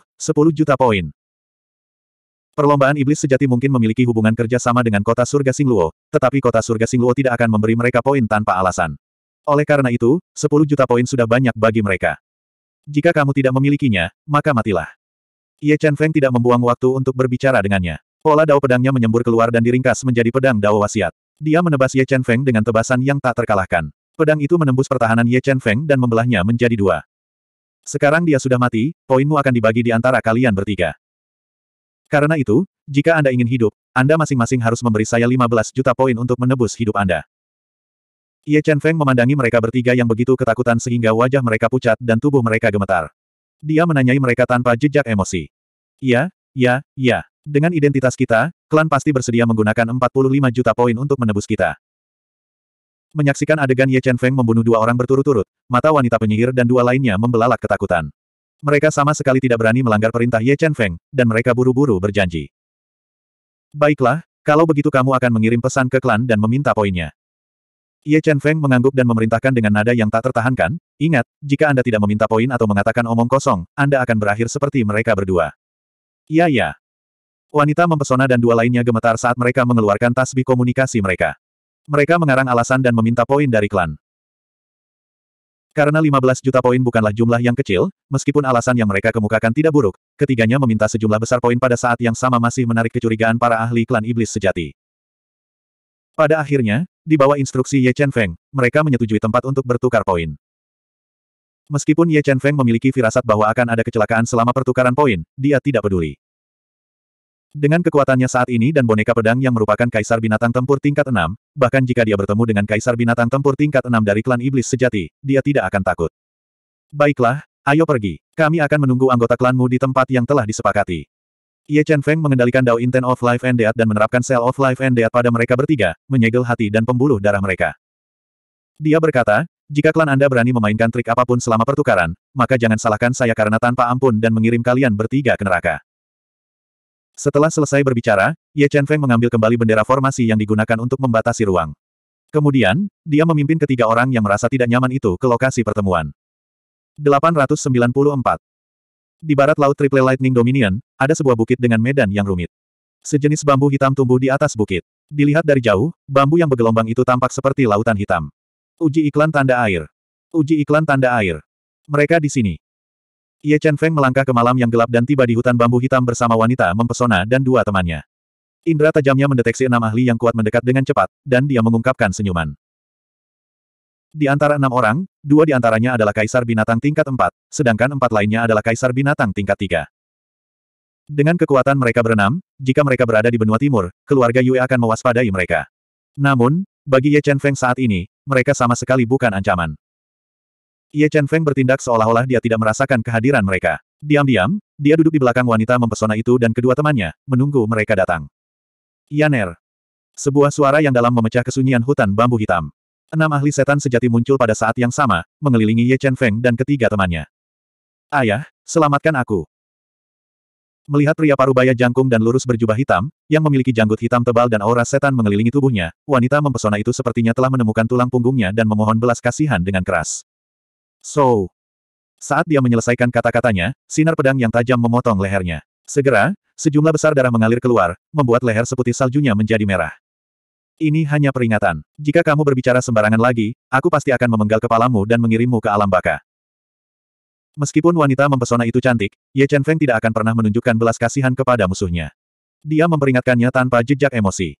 juta poin. Perlombaan iblis sejati mungkin memiliki hubungan kerja sama dengan kota surga Singluo, tetapi kota surga Singluo tidak akan memberi mereka poin tanpa alasan. Oleh karena itu, 10 juta poin sudah banyak bagi mereka. Jika kamu tidak memilikinya, maka matilah. Ye Chen Feng tidak membuang waktu untuk berbicara dengannya. Pola dao pedangnya menyembur keluar dan diringkas menjadi pedang dao wasiat. Dia menebas Ye Chen Feng dengan tebasan yang tak terkalahkan. Pedang itu menembus pertahanan Ye Chen Feng dan membelahnya menjadi dua. Sekarang dia sudah mati, poinmu akan dibagi di antara kalian bertiga. Karena itu, jika Anda ingin hidup, Anda masing-masing harus memberi saya 15 juta poin untuk menebus hidup Anda. Ye Chen Feng memandangi mereka bertiga yang begitu ketakutan sehingga wajah mereka pucat dan tubuh mereka gemetar. Dia menanyai mereka tanpa jejak emosi. Ya, ya, ya. Dengan identitas kita, klan pasti bersedia menggunakan 45 juta poin untuk menebus kita. Menyaksikan adegan Ye Chen Feng membunuh dua orang berturut-turut, mata wanita penyihir dan dua lainnya membelalak ketakutan. Mereka sama sekali tidak berani melanggar perintah Ye Chen Feng, dan mereka buru-buru berjanji. Baiklah, kalau begitu kamu akan mengirim pesan ke klan dan meminta poinnya. Ye Chen Feng mengangguk dan memerintahkan dengan nada yang tak tertahankan, ingat, jika Anda tidak meminta poin atau mengatakan omong kosong, Anda akan berakhir seperti mereka berdua. Ya ya, Wanita mempesona dan dua lainnya gemetar saat mereka mengeluarkan tasbih komunikasi mereka. Mereka mengarang alasan dan meminta poin dari klan. Karena 15 juta poin bukanlah jumlah yang kecil, meskipun alasan yang mereka kemukakan tidak buruk, ketiganya meminta sejumlah besar poin pada saat yang sama masih menarik kecurigaan para ahli klan iblis sejati. Pada akhirnya, di bawah instruksi Ye Chen Feng, mereka menyetujui tempat untuk bertukar poin. Meskipun Ye Chen Feng memiliki firasat bahwa akan ada kecelakaan selama pertukaran poin, dia tidak peduli. Dengan kekuatannya saat ini dan boneka pedang yang merupakan kaisar binatang tempur tingkat 6, bahkan jika dia bertemu dengan kaisar binatang tempur tingkat 6 dari klan iblis sejati, dia tidak akan takut. Baiklah, ayo pergi. Kami akan menunggu anggota klanmu di tempat yang telah disepakati. Ye Chen Feng mengendalikan Dao Inten of Life and Death dan menerapkan Cell of Life and Death pada mereka bertiga, menyegel hati dan pembuluh darah mereka. Dia berkata, jika klan Anda berani memainkan trik apapun selama pertukaran, maka jangan salahkan saya karena tanpa ampun dan mengirim kalian bertiga ke neraka. Setelah selesai berbicara, Ye Chen Feng mengambil kembali bendera formasi yang digunakan untuk membatasi ruang. Kemudian, dia memimpin ketiga orang yang merasa tidak nyaman itu ke lokasi pertemuan. 894. Di barat laut Triple Lightning Dominion, ada sebuah bukit dengan medan yang rumit. Sejenis bambu hitam tumbuh di atas bukit. Dilihat dari jauh, bambu yang bergelombang itu tampak seperti lautan hitam. Uji iklan tanda air. Uji iklan tanda air. Mereka di sini. Ye Chen Feng melangkah ke malam yang gelap dan tiba di hutan bambu hitam bersama wanita mempesona dan dua temannya. Indra tajamnya mendeteksi enam ahli yang kuat mendekat dengan cepat, dan dia mengungkapkan senyuman. Di antara enam orang, dua di antaranya adalah kaisar binatang tingkat empat, sedangkan empat lainnya adalah kaisar binatang tingkat tiga. Dengan kekuatan mereka berenam, jika mereka berada di benua timur, keluarga Yue akan mewaspadai mereka. Namun, bagi Ye Chen Feng saat ini, mereka sama sekali bukan ancaman. Ye Chen Feng bertindak seolah-olah dia tidak merasakan kehadiran mereka. Diam-diam, dia duduk di belakang wanita mempesona itu dan kedua temannya, menunggu mereka datang. Yaner. Sebuah suara yang dalam memecah kesunyian hutan bambu hitam. Enam ahli setan sejati muncul pada saat yang sama, mengelilingi Ye Chen Feng dan ketiga temannya. Ayah, selamatkan aku. Melihat pria parubaya jangkung dan lurus berjubah hitam, yang memiliki janggut hitam tebal dan aura setan mengelilingi tubuhnya, wanita mempesona itu sepertinya telah menemukan tulang punggungnya dan memohon belas kasihan dengan keras. So. Saat dia menyelesaikan kata-katanya, sinar pedang yang tajam memotong lehernya. Segera, sejumlah besar darah mengalir keluar, membuat leher seputih saljunya menjadi merah. Ini hanya peringatan. Jika kamu berbicara sembarangan lagi, aku pasti akan memenggal kepalamu dan mengirimmu ke alam baka. Meskipun wanita mempesona itu cantik, Ye Chen Feng tidak akan pernah menunjukkan belas kasihan kepada musuhnya. Dia memperingatkannya tanpa jejak emosi.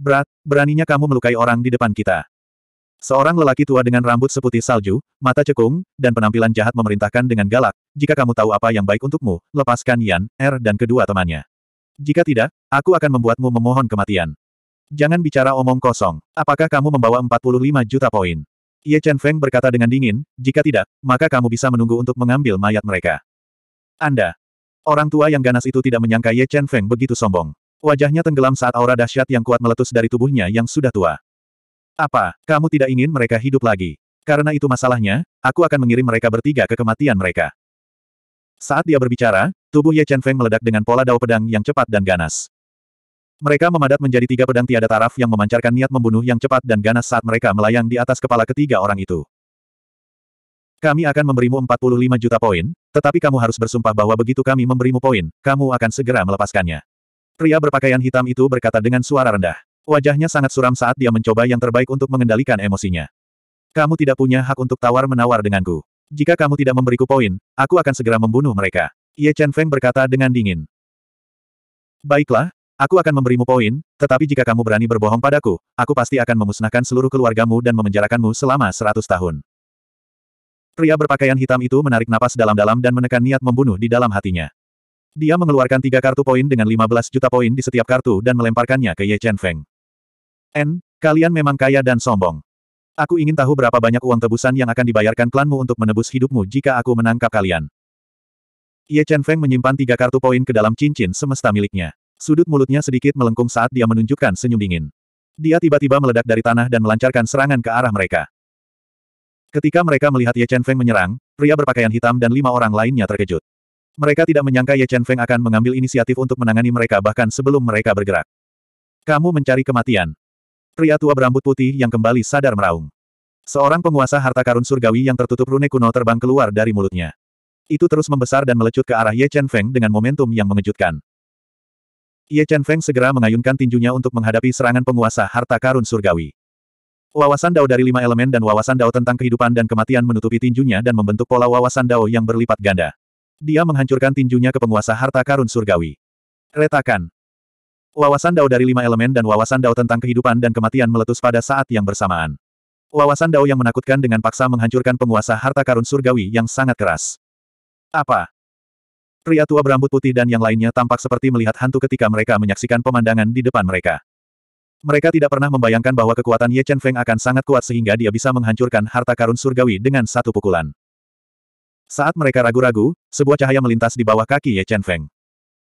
Berat, beraninya kamu melukai orang di depan kita. Seorang lelaki tua dengan rambut seputih salju, mata cekung, dan penampilan jahat memerintahkan dengan galak, jika kamu tahu apa yang baik untukmu, lepaskan Yan, Er dan kedua temannya. Jika tidak, aku akan membuatmu memohon kematian. Jangan bicara omong kosong. Apakah kamu membawa 45 juta poin? Ye Chen Feng berkata dengan dingin, jika tidak, maka kamu bisa menunggu untuk mengambil mayat mereka. Anda. Orang tua yang ganas itu tidak menyangka Ye Chen Feng begitu sombong. Wajahnya tenggelam saat aura dahsyat yang kuat meletus dari tubuhnya yang sudah tua. Apa, kamu tidak ingin mereka hidup lagi? Karena itu masalahnya, aku akan mengirim mereka bertiga ke kematian mereka. Saat dia berbicara, tubuh Ye Chen Feng meledak dengan pola dao pedang yang cepat dan ganas. Mereka memadat menjadi tiga pedang tiada taraf yang memancarkan niat membunuh yang cepat dan ganas saat mereka melayang di atas kepala ketiga orang itu. Kami akan memberimu 45 juta poin, tetapi kamu harus bersumpah bahwa begitu kami memberimu poin, kamu akan segera melepaskannya. Pria berpakaian hitam itu berkata dengan suara rendah. Wajahnya sangat suram saat dia mencoba yang terbaik untuk mengendalikan emosinya. Kamu tidak punya hak untuk tawar-menawar denganku. Jika kamu tidak memberiku poin, aku akan segera membunuh mereka. Ye Chen Feng berkata dengan dingin. Baiklah, aku akan memberimu poin, tetapi jika kamu berani berbohong padaku, aku pasti akan memusnahkan seluruh keluargamu dan memenjarakanmu selama seratus tahun. Pria berpakaian hitam itu menarik napas dalam-dalam dan menekan niat membunuh di dalam hatinya. Dia mengeluarkan tiga kartu poin dengan 15 juta poin di setiap kartu dan melemparkannya ke Ye Chen Feng. N, kalian memang kaya dan sombong. Aku ingin tahu berapa banyak uang tebusan yang akan dibayarkan klanmu untuk menebus hidupmu jika aku menangkap kalian. Ye Chen Feng menyimpan tiga kartu poin ke dalam cincin semesta miliknya. Sudut mulutnya sedikit melengkung saat dia menunjukkan senyum dingin. Dia tiba-tiba meledak dari tanah dan melancarkan serangan ke arah mereka. Ketika mereka melihat Ye Chen Feng menyerang, pria berpakaian hitam dan lima orang lainnya terkejut. Mereka tidak menyangka Ye Chen Feng akan mengambil inisiatif untuk menangani mereka bahkan sebelum mereka bergerak. Kamu mencari kematian. Pria tua berambut putih yang kembali sadar meraung. Seorang penguasa harta karun surgawi yang tertutup rune kuno terbang keluar dari mulutnya. Itu terus membesar dan melecut ke arah Ye Chen Feng dengan momentum yang mengejutkan. Ye Chen Feng segera mengayunkan tinjunya untuk menghadapi serangan penguasa harta karun surgawi. Wawasan Dao dari lima elemen dan wawasan Dao tentang kehidupan dan kematian menutupi tinjunya dan membentuk pola wawasan Dao yang berlipat ganda. Dia menghancurkan tinjunya ke penguasa harta karun surgawi. Retakan. Wawasan Dao dari lima elemen dan wawasan Dao tentang kehidupan dan kematian meletus pada saat yang bersamaan. Wawasan Dao yang menakutkan dengan paksa menghancurkan penguasa harta karun surgawi yang sangat keras. Apa? Pria tua berambut putih dan yang lainnya tampak seperti melihat hantu ketika mereka menyaksikan pemandangan di depan mereka. Mereka tidak pernah membayangkan bahwa kekuatan Ye Chen Feng akan sangat kuat sehingga dia bisa menghancurkan harta karun surgawi dengan satu pukulan. Saat mereka ragu-ragu, sebuah cahaya melintas di bawah kaki Ye Chen Feng.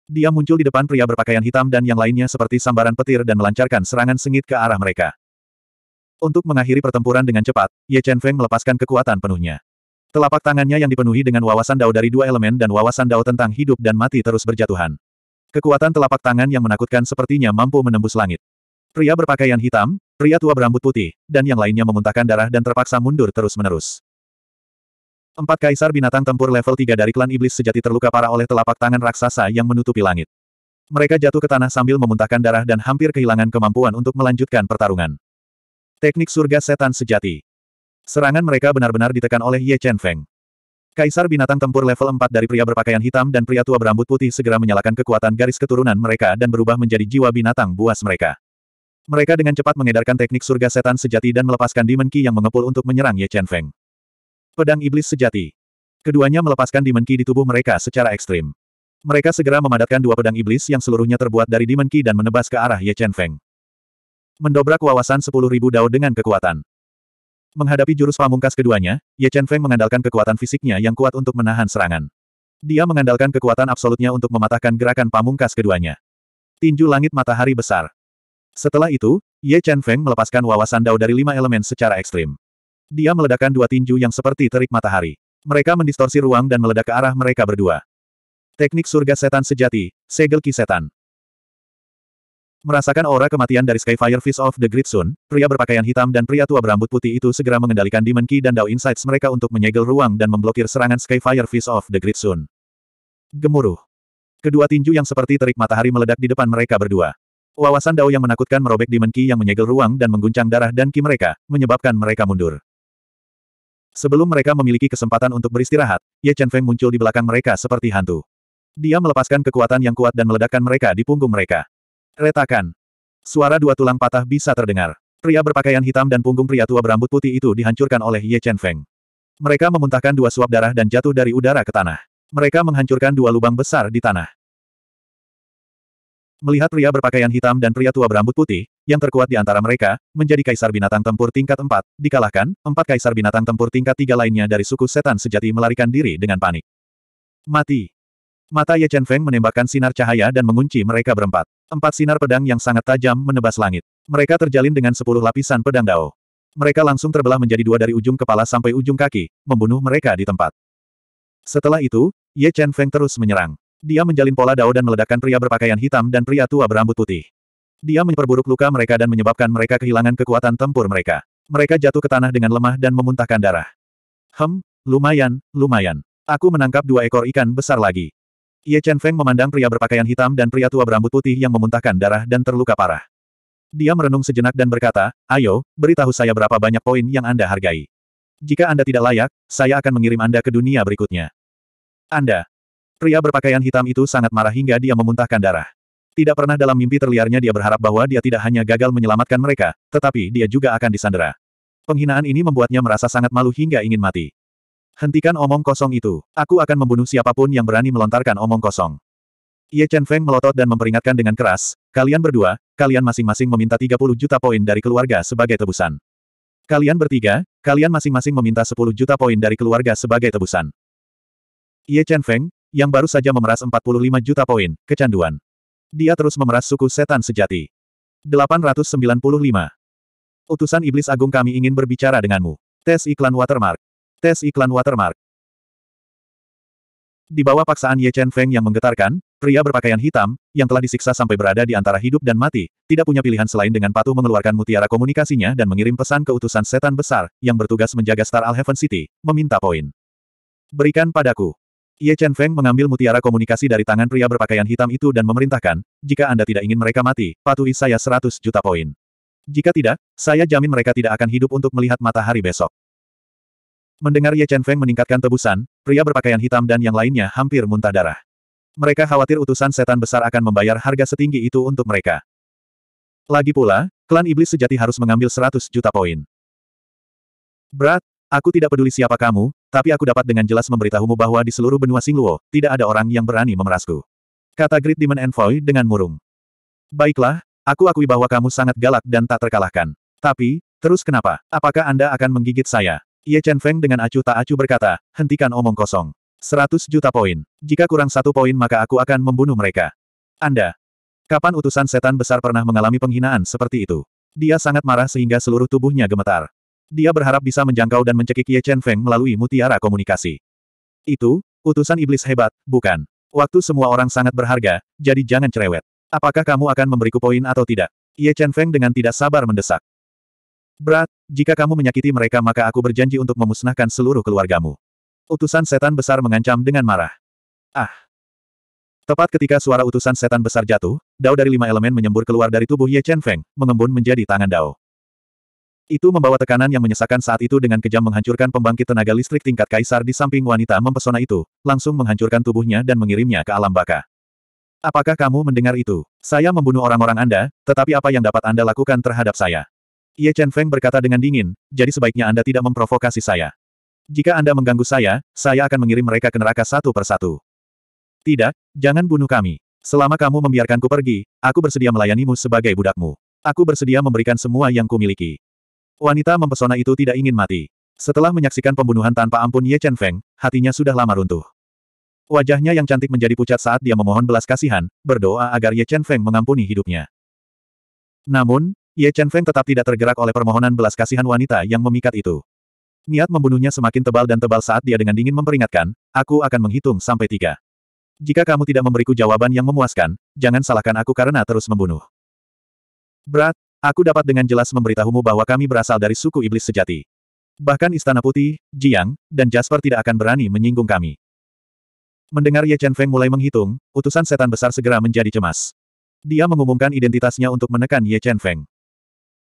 Dia muncul di depan pria berpakaian hitam dan yang lainnya seperti sambaran petir dan melancarkan serangan sengit ke arah mereka. Untuk mengakhiri pertempuran dengan cepat, Ye Chen Feng melepaskan kekuatan penuhnya. Telapak tangannya yang dipenuhi dengan wawasan dao dari dua elemen dan wawasan dao tentang hidup dan mati terus berjatuhan. Kekuatan telapak tangan yang menakutkan sepertinya mampu menembus langit. Pria berpakaian hitam, pria tua berambut putih, dan yang lainnya memuntahkan darah dan terpaksa mundur terus-menerus. Empat kaisar binatang tempur level 3 dari klan iblis sejati terluka parah oleh telapak tangan raksasa yang menutupi langit. Mereka jatuh ke tanah sambil memuntahkan darah dan hampir kehilangan kemampuan untuk melanjutkan pertarungan. Teknik surga setan sejati. Serangan mereka benar-benar ditekan oleh Ye Chen Feng. Kaisar binatang tempur level 4 dari pria berpakaian hitam dan pria tua berambut putih segera menyalakan kekuatan garis keturunan mereka dan berubah menjadi jiwa binatang buas mereka. Mereka dengan cepat mengedarkan teknik surga setan sejati dan melepaskan Demon Ki yang mengepul untuk menyerang Ye Chen Feng. Pedang Iblis Sejati. Keduanya melepaskan Demon Ki di tubuh mereka secara ekstrim. Mereka segera memadatkan dua pedang iblis yang seluruhnya terbuat dari Demon Ki dan menebas ke arah Ye Chen Feng. Mendobrak wawasan sepuluh ribu dao dengan kekuatan. Menghadapi jurus pamungkas keduanya, Ye Chen Feng mengandalkan kekuatan fisiknya yang kuat untuk menahan serangan. Dia mengandalkan kekuatan absolutnya untuk mematahkan gerakan pamungkas keduanya. Tinju langit matahari besar. Setelah itu, Ye Chen Feng melepaskan wawasan dao dari lima elemen secara ekstrim. Dia meledakkan dua tinju yang seperti terik matahari. Mereka mendistorsi ruang dan meledak ke arah mereka berdua. Teknik surga setan sejati, segel ki setan. Merasakan aura kematian dari Skyfire Fist of the Great Sun, pria berpakaian hitam dan pria tua berambut putih itu segera mengendalikan Demon Ki dan Dao Insights mereka untuk menyegel ruang dan memblokir serangan Skyfire Fist of the Great Sun. Gemuruh. Kedua tinju yang seperti terik matahari meledak di depan mereka berdua. Wawasan Dao yang menakutkan merobek Demon Ki yang menyegel ruang dan mengguncang darah dan Ki mereka, menyebabkan mereka mundur. Sebelum mereka memiliki kesempatan untuk beristirahat, Ye Chen Feng muncul di belakang mereka seperti hantu. Dia melepaskan kekuatan yang kuat dan meledakkan mereka di punggung mereka. Retakan. Suara dua tulang patah bisa terdengar. Pria berpakaian hitam dan punggung pria tua berambut putih itu dihancurkan oleh Ye Chen Feng. Mereka memuntahkan dua suap darah dan jatuh dari udara ke tanah. Mereka menghancurkan dua lubang besar di tanah. Melihat pria berpakaian hitam dan pria tua berambut putih, yang terkuat di antara mereka, menjadi kaisar binatang tempur tingkat 4, dikalahkan, empat kaisar binatang tempur tingkat 3 lainnya dari suku setan sejati melarikan diri dengan panik. Mati. Mata Ye Chen Feng menembakkan sinar cahaya dan mengunci mereka berempat. Empat sinar pedang yang sangat tajam menebas langit. Mereka terjalin dengan sepuluh lapisan pedang dao. Mereka langsung terbelah menjadi dua dari ujung kepala sampai ujung kaki, membunuh mereka di tempat. Setelah itu, Ye Chen Feng terus menyerang. Dia menjalin pola dao dan meledakkan pria berpakaian hitam dan pria tua berambut putih. Dia memperburuk luka mereka dan menyebabkan mereka kehilangan kekuatan tempur mereka. Mereka jatuh ke tanah dengan lemah dan memuntahkan darah. Hem, lumayan, lumayan. Aku menangkap dua ekor ikan besar lagi. Ye Chen Feng memandang pria berpakaian hitam dan pria tua berambut putih yang memuntahkan darah dan terluka parah. Dia merenung sejenak dan berkata, ayo, beritahu saya berapa banyak poin yang Anda hargai. Jika Anda tidak layak, saya akan mengirim Anda ke dunia berikutnya. Anda, Pria berpakaian hitam itu sangat marah hingga dia memuntahkan darah. Tidak pernah dalam mimpi terliarnya dia berharap bahwa dia tidak hanya gagal menyelamatkan mereka, tetapi dia juga akan disandera. Penghinaan ini membuatnya merasa sangat malu hingga ingin mati. Hentikan omong kosong itu. Aku akan membunuh siapapun yang berani melontarkan omong kosong. Ye Chen Feng melotot dan memperingatkan dengan keras, kalian berdua, kalian masing-masing meminta 30 juta poin dari keluarga sebagai tebusan. Kalian bertiga, kalian masing-masing meminta 10 juta poin dari keluarga sebagai tebusan. Ye Chen Feng, yang baru saja memeras 45 juta poin, kecanduan. Dia terus memeras suku setan sejati. 895. Utusan Iblis Agung kami ingin berbicara denganmu. Tes iklan watermark. Tes iklan watermark. Di bawah paksaan Ye Chen Feng yang menggetarkan, pria berpakaian hitam, yang telah disiksa sampai berada di antara hidup dan mati, tidak punya pilihan selain dengan patuh mengeluarkan mutiara komunikasinya dan mengirim pesan ke utusan setan besar, yang bertugas menjaga Star Heaven City, meminta poin. Berikan padaku. Ye Chen Feng mengambil mutiara komunikasi dari tangan pria berpakaian hitam itu dan memerintahkan, jika Anda tidak ingin mereka mati, patuhi saya 100 juta poin. Jika tidak, saya jamin mereka tidak akan hidup untuk melihat matahari besok. Mendengar Ye Chen Feng meningkatkan tebusan, pria berpakaian hitam dan yang lainnya hampir muntah darah. Mereka khawatir utusan setan besar akan membayar harga setinggi itu untuk mereka. Lagi pula, klan iblis sejati harus mengambil 100 juta poin. Berat, Aku tidak peduli siapa kamu, tapi aku dapat dengan jelas memberitahumu bahwa di seluruh benua Singluo, tidak ada orang yang berani memerasku. Kata Great Demon Envoy dengan murung. Baiklah, aku akui bahwa kamu sangat galak dan tak terkalahkan. Tapi, terus kenapa? Apakah Anda akan menggigit saya? Ye Chen Feng dengan acuh tak acuh berkata, hentikan omong kosong. 100 juta poin. Jika kurang satu poin maka aku akan membunuh mereka. Anda. Kapan utusan setan besar pernah mengalami penghinaan seperti itu? Dia sangat marah sehingga seluruh tubuhnya gemetar. Dia berharap bisa menjangkau dan mencekik Ye Chen Feng melalui mutiara komunikasi. Itu, utusan iblis hebat, bukan. Waktu semua orang sangat berharga, jadi jangan cerewet. Apakah kamu akan memberiku poin atau tidak? Ye Chen Feng dengan tidak sabar mendesak. Berat, jika kamu menyakiti mereka maka aku berjanji untuk memusnahkan seluruh keluargamu. Utusan setan besar mengancam dengan marah. Ah! Tepat ketika suara utusan setan besar jatuh, dao dari lima elemen menyembur keluar dari tubuh Ye Chen Feng, mengembun menjadi tangan dao. Itu membawa tekanan yang menyesakan saat itu dengan kejam menghancurkan pembangkit tenaga listrik tingkat kaisar di samping wanita mempesona itu, langsung menghancurkan tubuhnya dan mengirimnya ke alam baka. Apakah kamu mendengar itu? Saya membunuh orang-orang Anda, tetapi apa yang dapat Anda lakukan terhadap saya? Ye Chen Feng berkata dengan dingin, jadi sebaiknya Anda tidak memprovokasi saya. Jika Anda mengganggu saya, saya akan mengirim mereka ke neraka satu persatu. Tidak, jangan bunuh kami. Selama kamu membiarkanku pergi, aku bersedia melayanimu sebagai budakmu. Aku bersedia memberikan semua yang kumiliki. Wanita mempesona itu tidak ingin mati. Setelah menyaksikan pembunuhan tanpa ampun Ye Chen Feng, hatinya sudah lama runtuh. Wajahnya yang cantik menjadi pucat saat dia memohon belas kasihan, berdoa agar Ye Chen Feng mengampuni hidupnya. Namun, Ye Chen Feng tetap tidak tergerak oleh permohonan belas kasihan wanita yang memikat itu. Niat membunuhnya semakin tebal dan tebal saat dia dengan dingin memperingatkan, aku akan menghitung sampai tiga. Jika kamu tidak memberiku jawaban yang memuaskan, jangan salahkan aku karena terus membunuh. Berat, Aku dapat dengan jelas memberitahumu bahwa kami berasal dari suku iblis sejati. Bahkan Istana Putih, Jiang, dan Jasper tidak akan berani menyinggung kami. Mendengar Ye Chen Feng mulai menghitung, utusan setan besar segera menjadi cemas. Dia mengumumkan identitasnya untuk menekan Ye Chen Feng.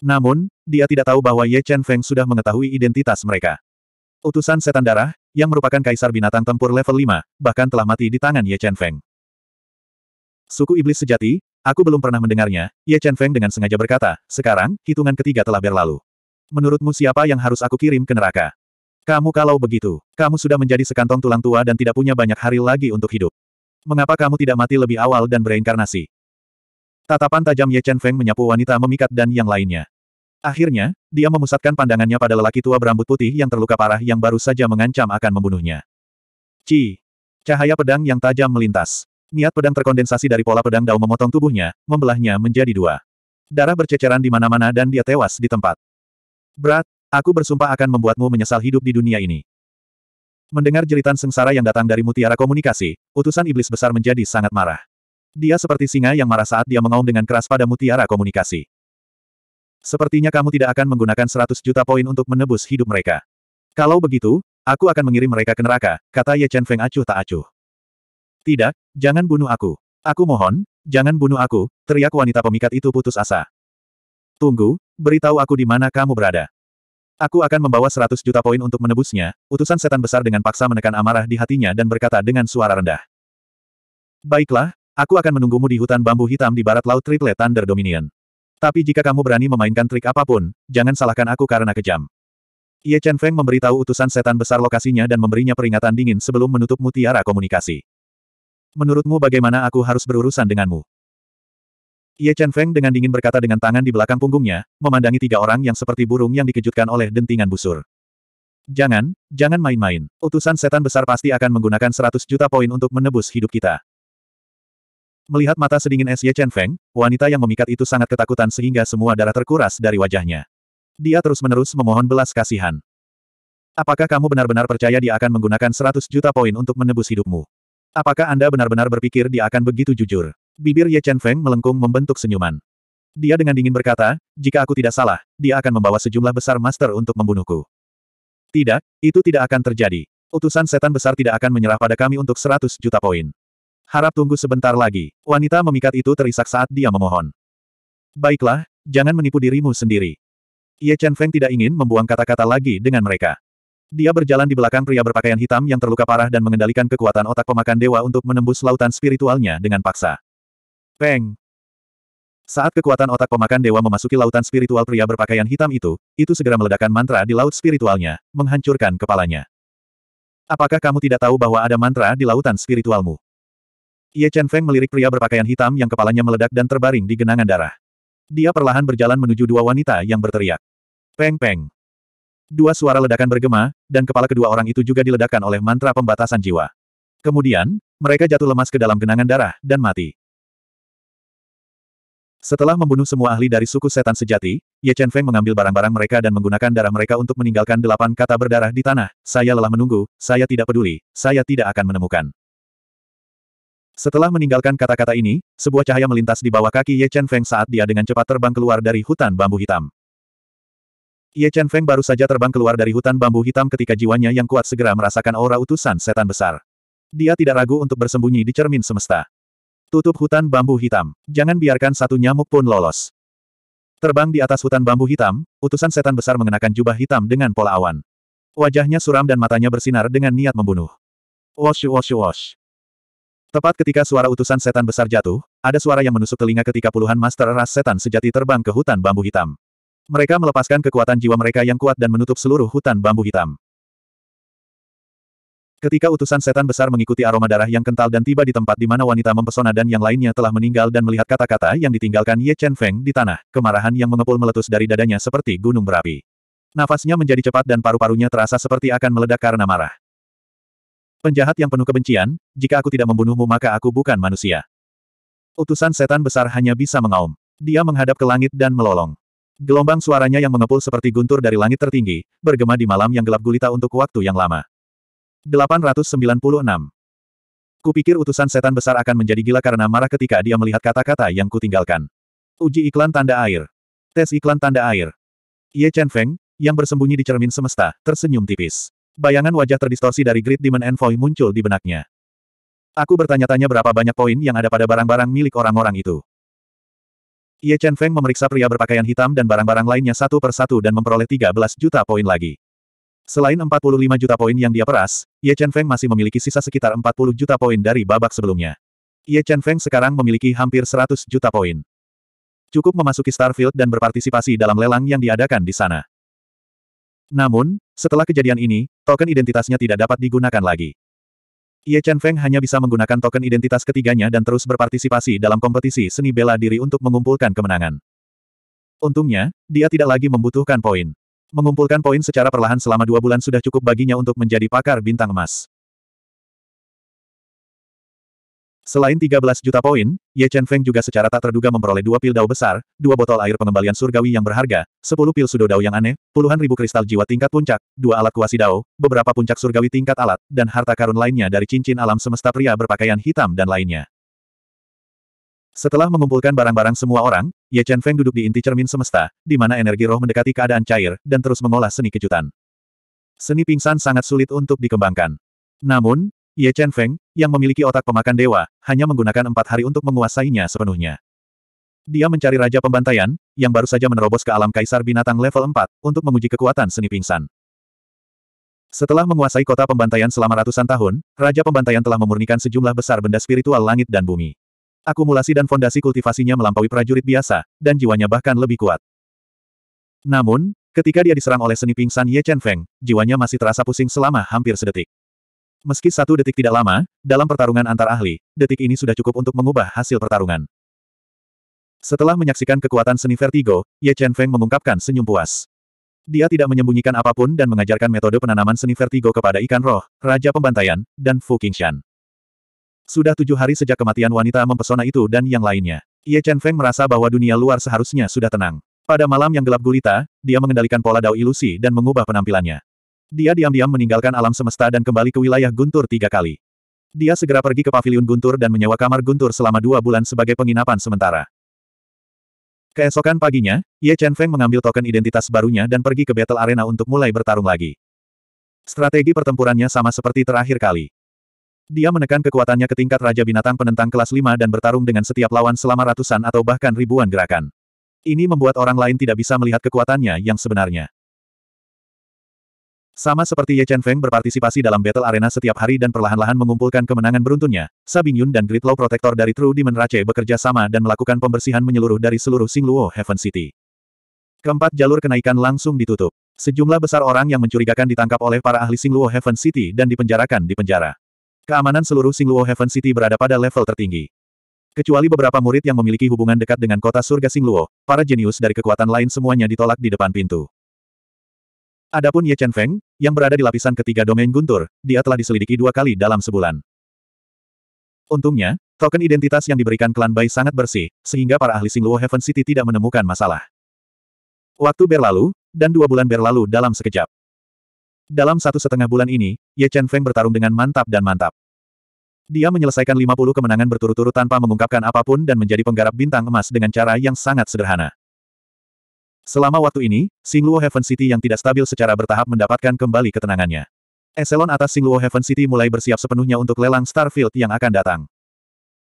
Namun, dia tidak tahu bahwa Ye Chen Feng sudah mengetahui identitas mereka. Utusan setan darah, yang merupakan kaisar binatang tempur level 5, bahkan telah mati di tangan Ye Chen Feng. Suku iblis sejati, Aku belum pernah mendengarnya, Ye Chen Feng dengan sengaja berkata, sekarang, hitungan ketiga telah berlalu. Menurutmu siapa yang harus aku kirim ke neraka? Kamu kalau begitu, kamu sudah menjadi sekantong tulang tua dan tidak punya banyak hari lagi untuk hidup. Mengapa kamu tidak mati lebih awal dan bereinkarnasi? Tatapan tajam Ye Chen Feng menyapu wanita memikat dan yang lainnya. Akhirnya, dia memusatkan pandangannya pada lelaki tua berambut putih yang terluka parah yang baru saja mengancam akan membunuhnya. Ci! Cahaya pedang yang tajam melintas. Niat pedang terkondensasi dari pola pedang Dao memotong tubuhnya, membelahnya menjadi dua. Darah berceceran di mana-mana dan dia tewas di tempat. Berat, aku bersumpah akan membuatmu menyesal hidup di dunia ini. Mendengar jeritan sengsara yang datang dari mutiara komunikasi, utusan iblis besar menjadi sangat marah. Dia seperti singa yang marah saat dia mengaum dengan keras pada mutiara komunikasi. Sepertinya kamu tidak akan menggunakan 100 juta poin untuk menebus hidup mereka. Kalau begitu, aku akan mengirim mereka ke neraka, kata Ye Chen Feng acuh tak acuh. Tidak, jangan bunuh aku. Aku mohon, jangan bunuh aku, teriak wanita pemikat itu putus asa. Tunggu, beritahu aku di mana kamu berada. Aku akan membawa 100 juta poin untuk menebusnya, utusan setan besar dengan paksa menekan amarah di hatinya dan berkata dengan suara rendah. Baiklah, aku akan menunggumu di hutan bambu hitam di barat laut Triplet Thunder Dominion. Tapi jika kamu berani memainkan trik apapun, jangan salahkan aku karena kejam. Ye Chen Feng memberitahu utusan setan besar lokasinya dan memberinya peringatan dingin sebelum menutup mutiara komunikasi. Menurutmu bagaimana aku harus berurusan denganmu? Ye Chen Feng dengan dingin berkata dengan tangan di belakang punggungnya, memandangi tiga orang yang seperti burung yang dikejutkan oleh dentingan busur. Jangan, jangan main-main. Utusan setan besar pasti akan menggunakan 100 juta poin untuk menebus hidup kita. Melihat mata sedingin es Ye Chen Feng, wanita yang memikat itu sangat ketakutan sehingga semua darah terkuras dari wajahnya. Dia terus-menerus memohon belas kasihan. Apakah kamu benar-benar percaya dia akan menggunakan 100 juta poin untuk menebus hidupmu? Apakah Anda benar-benar berpikir dia akan begitu jujur? Bibir Ye Chen Feng melengkung membentuk senyuman. Dia dengan dingin berkata, jika aku tidak salah, dia akan membawa sejumlah besar master untuk membunuhku. Tidak, itu tidak akan terjadi. Utusan setan besar tidak akan menyerah pada kami untuk 100 juta poin. Harap tunggu sebentar lagi. Wanita memikat itu terisak saat dia memohon. Baiklah, jangan menipu dirimu sendiri. Ye Chen Feng tidak ingin membuang kata-kata lagi dengan mereka. Dia berjalan di belakang pria berpakaian hitam yang terluka parah dan mengendalikan kekuatan otak pemakan dewa untuk menembus lautan spiritualnya dengan paksa. Peng! Saat kekuatan otak pemakan dewa memasuki lautan spiritual pria berpakaian hitam itu, itu segera meledakkan mantra di laut spiritualnya, menghancurkan kepalanya. Apakah kamu tidak tahu bahwa ada mantra di lautan spiritualmu? Ye Chen Feng melirik pria berpakaian hitam yang kepalanya meledak dan terbaring di genangan darah. Dia perlahan berjalan menuju dua wanita yang berteriak. Peng Peng dua suara ledakan bergema, dan kepala kedua orang itu juga diledakkan oleh mantra pembatasan jiwa. Kemudian, mereka jatuh lemas ke dalam genangan darah, dan mati. Setelah membunuh semua ahli dari suku setan sejati, Ye Chen Feng mengambil barang-barang mereka dan menggunakan darah mereka untuk meninggalkan delapan kata berdarah di tanah. Saya lelah menunggu, saya tidak peduli, saya tidak akan menemukan. Setelah meninggalkan kata-kata ini, sebuah cahaya melintas di bawah kaki Ye Chen Feng saat dia dengan cepat terbang keluar dari hutan bambu hitam. Ye Chen Feng baru saja terbang keluar dari hutan bambu hitam ketika jiwanya yang kuat segera merasakan aura utusan setan besar. Dia tidak ragu untuk bersembunyi di cermin semesta. Tutup hutan bambu hitam. Jangan biarkan satu nyamuk pun lolos. Terbang di atas hutan bambu hitam, utusan setan besar mengenakan jubah hitam dengan pola awan. Wajahnya suram dan matanya bersinar dengan niat membunuh. Wash wash wash. Tepat ketika suara utusan setan besar jatuh, ada suara yang menusuk telinga ketika puluhan master ras setan sejati terbang ke hutan bambu hitam. Mereka melepaskan kekuatan jiwa mereka yang kuat dan menutup seluruh hutan bambu hitam. Ketika utusan setan besar mengikuti aroma darah yang kental dan tiba di tempat di mana wanita mempesona dan yang lainnya telah meninggal dan melihat kata-kata yang ditinggalkan Ye Chen Feng di tanah, kemarahan yang mengepul meletus dari dadanya seperti gunung berapi. Nafasnya menjadi cepat dan paru-parunya terasa seperti akan meledak karena marah. Penjahat yang penuh kebencian, jika aku tidak membunuhmu maka aku bukan manusia. Utusan setan besar hanya bisa mengaum. Dia menghadap ke langit dan melolong. Gelombang suaranya yang mengepul seperti guntur dari langit tertinggi, bergema di malam yang gelap gulita untuk waktu yang lama. 896. Kupikir utusan setan besar akan menjadi gila karena marah ketika dia melihat kata-kata yang kutinggalkan. Uji iklan tanda air. Tes iklan tanda air. Ye Chen Feng, yang bersembunyi di cermin semesta, tersenyum tipis. Bayangan wajah terdistorsi dari Great Demon Envoy muncul di benaknya. Aku bertanya-tanya berapa banyak poin yang ada pada barang-barang milik orang-orang itu. Ye Chen Feng memeriksa pria berpakaian hitam dan barang-barang lainnya satu per satu dan memperoleh 13 juta poin lagi. Selain 45 juta poin yang dia peras, Ye Chen Feng masih memiliki sisa sekitar 40 juta poin dari babak sebelumnya. Ye Chen Feng sekarang memiliki hampir 100 juta poin. Cukup memasuki Starfield dan berpartisipasi dalam lelang yang diadakan di sana. Namun, setelah kejadian ini, token identitasnya tidak dapat digunakan lagi. Ye Chen Feng hanya bisa menggunakan token identitas ketiganya dan terus berpartisipasi dalam kompetisi seni bela diri untuk mengumpulkan kemenangan. Untungnya, dia tidak lagi membutuhkan poin. Mengumpulkan poin secara perlahan selama dua bulan sudah cukup baginya untuk menjadi pakar bintang emas. Selain 13 juta poin, Ye Chen Feng juga secara tak terduga memperoleh dua pil dao besar, dua botol air pengembalian surgawi yang berharga, 10 pil sudo dao yang aneh, puluhan ribu kristal jiwa tingkat puncak, dua alat kuasi dao, beberapa puncak surgawi tingkat alat, dan harta karun lainnya dari cincin alam semesta pria berpakaian hitam dan lainnya. Setelah mengumpulkan barang-barang semua orang, Ye Chen Feng duduk di inti cermin semesta, di mana energi roh mendekati keadaan cair, dan terus mengolah seni kejutan. Seni pingsan sangat sulit untuk dikembangkan. Namun, Ye Chen Feng, yang memiliki otak pemakan dewa, hanya menggunakan empat hari untuk menguasainya sepenuhnya. Dia mencari Raja Pembantaian, yang baru saja menerobos ke alam Kaisar Binatang level 4, untuk menguji kekuatan seni pingsan. Setelah menguasai kota pembantaian selama ratusan tahun, Raja Pembantaian telah memurnikan sejumlah besar benda spiritual langit dan bumi. Akumulasi dan fondasi kultivasinya melampaui prajurit biasa, dan jiwanya bahkan lebih kuat. Namun, ketika dia diserang oleh seni pingsan Ye Chen Feng, jiwanya masih terasa pusing selama hampir sedetik. Meski satu detik tidak lama, dalam pertarungan antar ahli, detik ini sudah cukup untuk mengubah hasil pertarungan. Setelah menyaksikan kekuatan seni vertigo, Ye Chen Feng mengungkapkan senyum puas. Dia tidak menyembunyikan apapun dan mengajarkan metode penanaman seni vertigo kepada ikan roh, Raja Pembantaian, dan Fu Qingshan. Sudah tujuh hari sejak kematian wanita mempesona itu dan yang lainnya. Ye Chen Feng merasa bahwa dunia luar seharusnya sudah tenang. Pada malam yang gelap gulita, dia mengendalikan pola dao ilusi dan mengubah penampilannya. Dia diam-diam meninggalkan alam semesta dan kembali ke wilayah Guntur tiga kali. Dia segera pergi ke pavilion Guntur dan menyewa kamar Guntur selama dua bulan sebagai penginapan sementara. Keesokan paginya, Ye Chen Feng mengambil token identitas barunya dan pergi ke Battle Arena untuk mulai bertarung lagi. Strategi pertempurannya sama seperti terakhir kali. Dia menekan kekuatannya ke tingkat Raja Binatang penentang kelas 5 dan bertarung dengan setiap lawan selama ratusan atau bahkan ribuan gerakan. Ini membuat orang lain tidak bisa melihat kekuatannya yang sebenarnya. Sama seperti Ye Chen Feng berpartisipasi dalam battle arena setiap hari dan perlahan-lahan mengumpulkan kemenangan beruntunnya, Sabing Yun dan Great Law Protector dari True Demon Rache bekerja sama dan melakukan pembersihan menyeluruh dari seluruh Singluo Heaven City. Keempat jalur kenaikan langsung ditutup. Sejumlah besar orang yang mencurigakan ditangkap oleh para ahli Singluo Heaven City dan dipenjarakan di penjara. Keamanan seluruh Singluo Heaven City berada pada level tertinggi. Kecuali beberapa murid yang memiliki hubungan dekat dengan kota surga Singluo, para jenius dari kekuatan lain semuanya ditolak di depan pintu. Adapun Ye Chen Feng, yang berada di lapisan ketiga domain guntur, dia telah diselidiki dua kali dalam sebulan. Untungnya, token identitas yang diberikan klan Bai sangat bersih, sehingga para ahli Singluo Heaven City tidak menemukan masalah. Waktu berlalu, dan dua bulan berlalu dalam sekejap. Dalam satu setengah bulan ini, Ye Chen Feng bertarung dengan mantap dan mantap. Dia menyelesaikan 50 kemenangan berturut-turut tanpa mengungkapkan apapun dan menjadi penggarap bintang emas dengan cara yang sangat sederhana. Selama waktu ini, Singluo Heaven City yang tidak stabil secara bertahap mendapatkan kembali ketenangannya. Eselon atas Singluo Heaven City mulai bersiap sepenuhnya untuk lelang Starfield yang akan datang.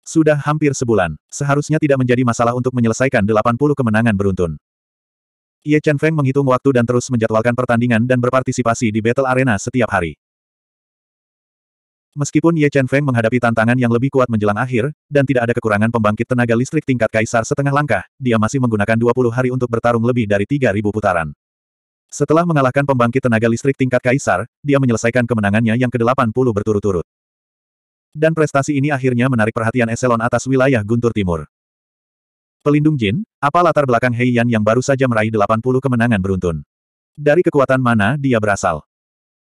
Sudah hampir sebulan, seharusnya tidak menjadi masalah untuk menyelesaikan 80 kemenangan beruntun. Ye Chen Feng menghitung waktu dan terus menjadwalkan pertandingan dan berpartisipasi di Battle Arena setiap hari. Meskipun Ye Chen Feng menghadapi tantangan yang lebih kuat menjelang akhir, dan tidak ada kekurangan pembangkit tenaga listrik tingkat kaisar setengah langkah, dia masih menggunakan 20 hari untuk bertarung lebih dari 3.000 putaran. Setelah mengalahkan pembangkit tenaga listrik tingkat kaisar, dia menyelesaikan kemenangannya yang ke-80 berturut-turut. Dan prestasi ini akhirnya menarik perhatian eselon atas wilayah Guntur Timur. Pelindung Jin, apa latar belakang Heian yang baru saja meraih 80 kemenangan beruntun? Dari kekuatan mana dia berasal?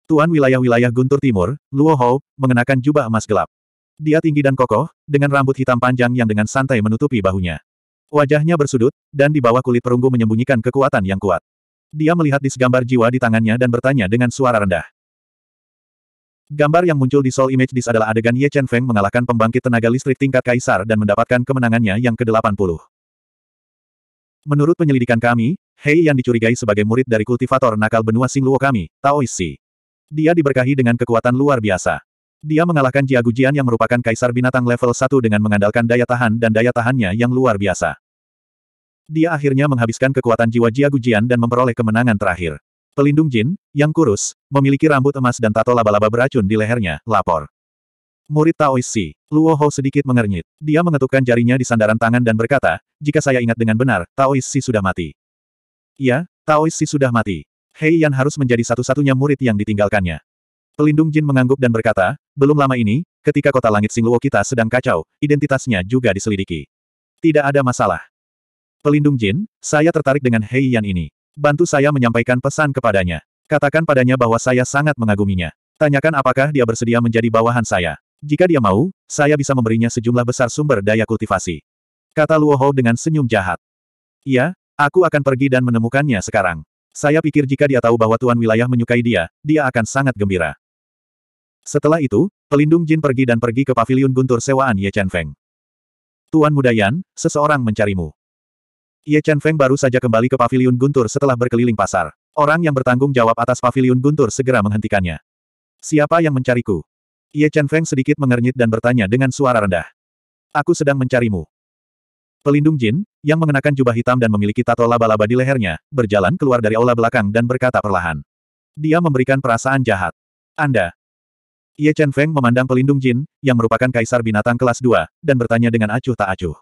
Tuan wilayah-wilayah Guntur Timur, Luo Hou, mengenakan jubah emas gelap. Dia tinggi dan kokoh, dengan rambut hitam panjang yang dengan santai menutupi bahunya. Wajahnya bersudut, dan di bawah kulit perunggu menyembunyikan kekuatan yang kuat. Dia melihat di segambar jiwa di tangannya dan bertanya dengan suara rendah. Gambar yang muncul di Soul Image Dis adalah adegan Ye Chen Feng mengalahkan pembangkit tenaga listrik tingkat kaisar dan mendapatkan kemenangannya yang ke-80. Menurut penyelidikan kami, Hei yang dicurigai sebagai murid dari kultivator nakal benua Singluo kami, Taoisi. Dia diberkahi dengan kekuatan luar biasa. Dia mengalahkan Jia Gujian yang merupakan kaisar binatang level 1 dengan mengandalkan daya tahan dan daya tahannya yang luar biasa. Dia akhirnya menghabiskan kekuatan jiwa Jia Gujian dan memperoleh kemenangan terakhir. Pelindung Jin, yang kurus, memiliki rambut emas dan tato laba-laba beracun di lehernya, lapor. Murid Taoist Si, Luo Ho sedikit mengernyit. Dia mengetukkan jarinya di sandaran tangan dan berkata, jika saya ingat dengan benar, Taoist Si sudah mati. Ya, Taoist Si sudah mati. Hei Yan harus menjadi satu-satunya murid yang ditinggalkannya. Pelindung Jin mengangguk dan berkata, belum lama ini, ketika kota langit Singluo kita sedang kacau, identitasnya juga diselidiki. Tidak ada masalah. Pelindung Jin, saya tertarik dengan Hei Yan ini. Bantu saya menyampaikan pesan kepadanya. Katakan padanya bahwa saya sangat mengaguminya. Tanyakan apakah dia bersedia menjadi bawahan saya. Jika dia mau, saya bisa memberinya sejumlah besar sumber daya kultivasi. Kata Luo Hou dengan senyum jahat. Iya, aku akan pergi dan menemukannya sekarang. Saya pikir jika dia tahu bahwa Tuan Wilayah menyukai dia, dia akan sangat gembira. Setelah itu, pelindung Jin pergi dan pergi ke paviliun guntur sewaan Ye Chen Feng. Tuan Muda Yan, seseorang mencarimu. Ye Chen Feng baru saja kembali ke paviliun guntur setelah berkeliling pasar. Orang yang bertanggung jawab atas paviliun guntur segera menghentikannya. Siapa yang mencariku? Ye Chen Feng sedikit mengernyit dan bertanya dengan suara rendah. Aku sedang mencarimu. Pelindung Jin, yang mengenakan jubah hitam dan memiliki tato laba-laba di lehernya, berjalan keluar dari aula belakang dan berkata perlahan. Dia memberikan perasaan jahat. Anda. Ye Chen Feng memandang pelindung Jin, yang merupakan kaisar binatang kelas 2, dan bertanya dengan acuh tak acuh.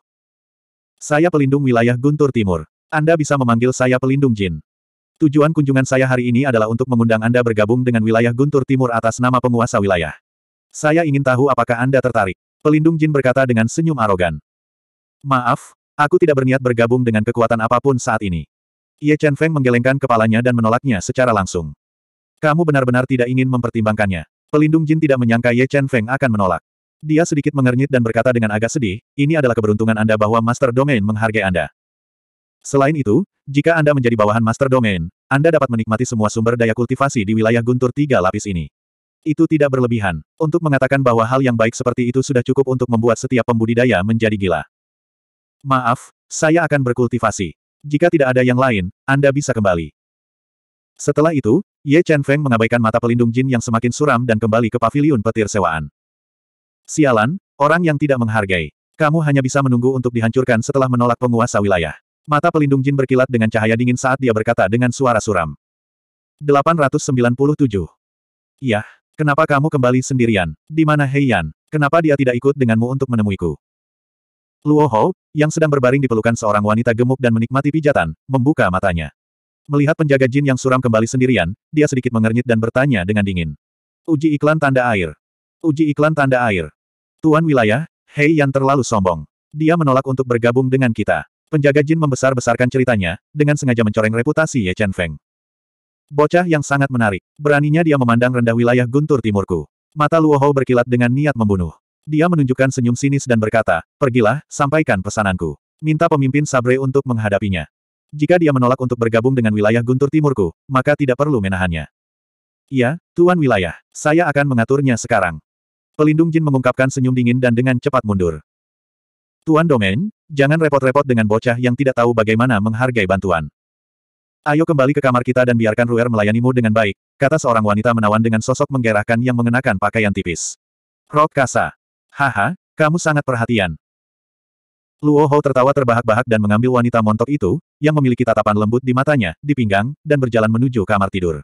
Saya pelindung wilayah Guntur Timur. Anda bisa memanggil saya pelindung Jin. Tujuan kunjungan saya hari ini adalah untuk mengundang Anda bergabung dengan wilayah Guntur Timur atas nama penguasa wilayah. Saya ingin tahu apakah Anda tertarik. Pelindung Jin berkata dengan senyum arogan. Maaf, aku tidak berniat bergabung dengan kekuatan apapun saat ini. Ye Chen Feng menggelengkan kepalanya dan menolaknya secara langsung. Kamu benar-benar tidak ingin mempertimbangkannya. Pelindung Jin tidak menyangka Ye Chen Feng akan menolak. Dia sedikit mengernyit dan berkata dengan agak sedih, ini adalah keberuntungan Anda bahwa Master Domain menghargai Anda. Selain itu, jika Anda menjadi bawahan Master Domain, Anda dapat menikmati semua sumber daya kultivasi di wilayah guntur tiga lapis ini. Itu tidak berlebihan. Untuk mengatakan bahwa hal yang baik seperti itu sudah cukup untuk membuat setiap pembudidaya menjadi gila. Maaf, saya akan berkultivasi. Jika tidak ada yang lain, Anda bisa kembali. Setelah itu, Ye Chen Feng mengabaikan mata pelindung jin yang semakin suram dan kembali ke paviliun petir sewaan. Sialan, orang yang tidak menghargai. Kamu hanya bisa menunggu untuk dihancurkan setelah menolak penguasa wilayah. Mata pelindung jin berkilat dengan cahaya dingin saat dia berkata dengan suara suram. 897. Yah, kenapa kamu kembali sendirian? Di mana Heian? Kenapa dia tidak ikut denganmu untuk menemuiku? Luo Hou, yang sedang berbaring di pelukan seorang wanita gemuk dan menikmati pijatan, membuka matanya. Melihat penjaga jin yang suram kembali sendirian, dia sedikit mengernyit dan bertanya dengan dingin. Uji iklan tanda air. Uji iklan tanda air. Tuan wilayah, Hei yang terlalu sombong. Dia menolak untuk bergabung dengan kita. Penjaga jin membesar-besarkan ceritanya, dengan sengaja mencoreng reputasi Ye Chen Feng. Bocah yang sangat menarik. Beraninya dia memandang rendah wilayah guntur timurku. Mata Luo Hou berkilat dengan niat membunuh. Dia menunjukkan senyum sinis dan berkata, pergilah, sampaikan pesananku. Minta pemimpin Sabre untuk menghadapinya. Jika dia menolak untuk bergabung dengan wilayah Guntur Timurku, maka tidak perlu menahannya. Iya, Tuan Wilayah, saya akan mengaturnya sekarang. Pelindung Jin mengungkapkan senyum dingin dan dengan cepat mundur. Tuan Domain, jangan repot-repot dengan bocah yang tidak tahu bagaimana menghargai bantuan. Ayo kembali ke kamar kita dan biarkan Ruer melayanimu dengan baik, kata seorang wanita menawan dengan sosok menggerahkan yang mengenakan pakaian tipis. Rok Kasa. Haha, kamu sangat perhatian. Luo Hou tertawa terbahak-bahak dan mengambil wanita montok itu, yang memiliki tatapan lembut di matanya, di pinggang, dan berjalan menuju kamar tidur.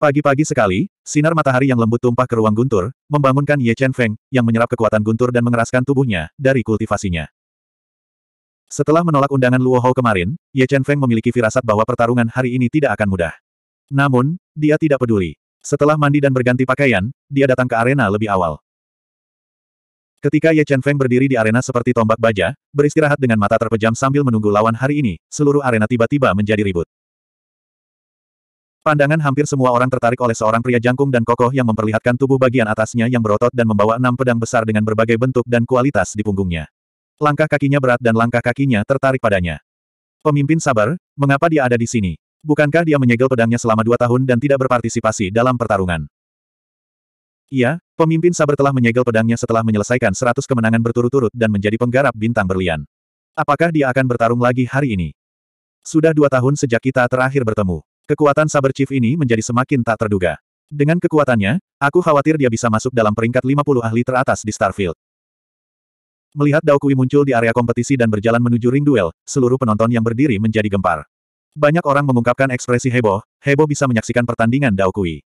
Pagi-pagi sekali, sinar matahari yang lembut tumpah ke ruang guntur, membangunkan Ye Chen Feng, yang menyerap kekuatan guntur dan mengeraskan tubuhnya, dari kultivasinya. Setelah menolak undangan Luo Hou kemarin, Ye Chen Feng memiliki firasat bahwa pertarungan hari ini tidak akan mudah. Namun, dia tidak peduli. Setelah mandi dan berganti pakaian, dia datang ke arena lebih awal. Ketika Ye Chen Feng berdiri di arena seperti tombak baja, beristirahat dengan mata terpejam sambil menunggu lawan hari ini, seluruh arena tiba-tiba menjadi ribut. Pandangan hampir semua orang tertarik oleh seorang pria jangkung dan kokoh yang memperlihatkan tubuh bagian atasnya yang berotot dan membawa enam pedang besar dengan berbagai bentuk dan kualitas di punggungnya. Langkah kakinya berat dan langkah kakinya tertarik padanya. Pemimpin sabar, mengapa dia ada di sini? Bukankah dia menyegel pedangnya selama dua tahun dan tidak berpartisipasi dalam pertarungan? Iya, pemimpin saber telah menyegel pedangnya setelah menyelesaikan seratus kemenangan berturut-turut dan menjadi penggarap bintang berlian. Apakah dia akan bertarung lagi hari ini? Sudah dua tahun sejak kita terakhir bertemu. Kekuatan saber chief ini menjadi semakin tak terduga. Dengan kekuatannya, aku khawatir dia bisa masuk dalam peringkat 50 ahli teratas di Starfield. Melihat Daokui muncul di area kompetisi dan berjalan menuju ring duel, seluruh penonton yang berdiri menjadi gempar. Banyak orang mengungkapkan ekspresi heboh, heboh bisa menyaksikan pertandingan Daokui.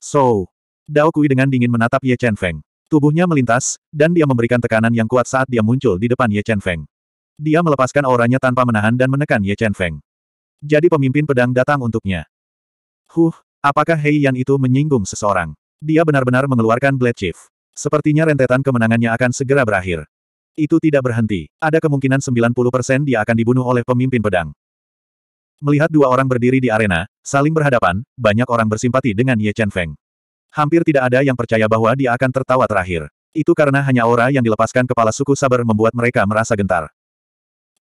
So, Dao Kui dengan dingin menatap Ye Chen Feng. Tubuhnya melintas, dan dia memberikan tekanan yang kuat saat dia muncul di depan Ye Chen Feng. Dia melepaskan auranya tanpa menahan dan menekan Ye Chen Feng. Jadi pemimpin pedang datang untuknya. Huh, apakah Hei Yan itu menyinggung seseorang? Dia benar-benar mengeluarkan Blade Chief. Sepertinya rentetan kemenangannya akan segera berakhir. Itu tidak berhenti. Ada kemungkinan 90% dia akan dibunuh oleh pemimpin pedang. Melihat dua orang berdiri di arena, saling berhadapan, banyak orang bersimpati dengan Ye Chen Feng. Hampir tidak ada yang percaya bahwa dia akan tertawa terakhir. Itu karena hanya aura yang dilepaskan kepala suku Sabar membuat mereka merasa gentar.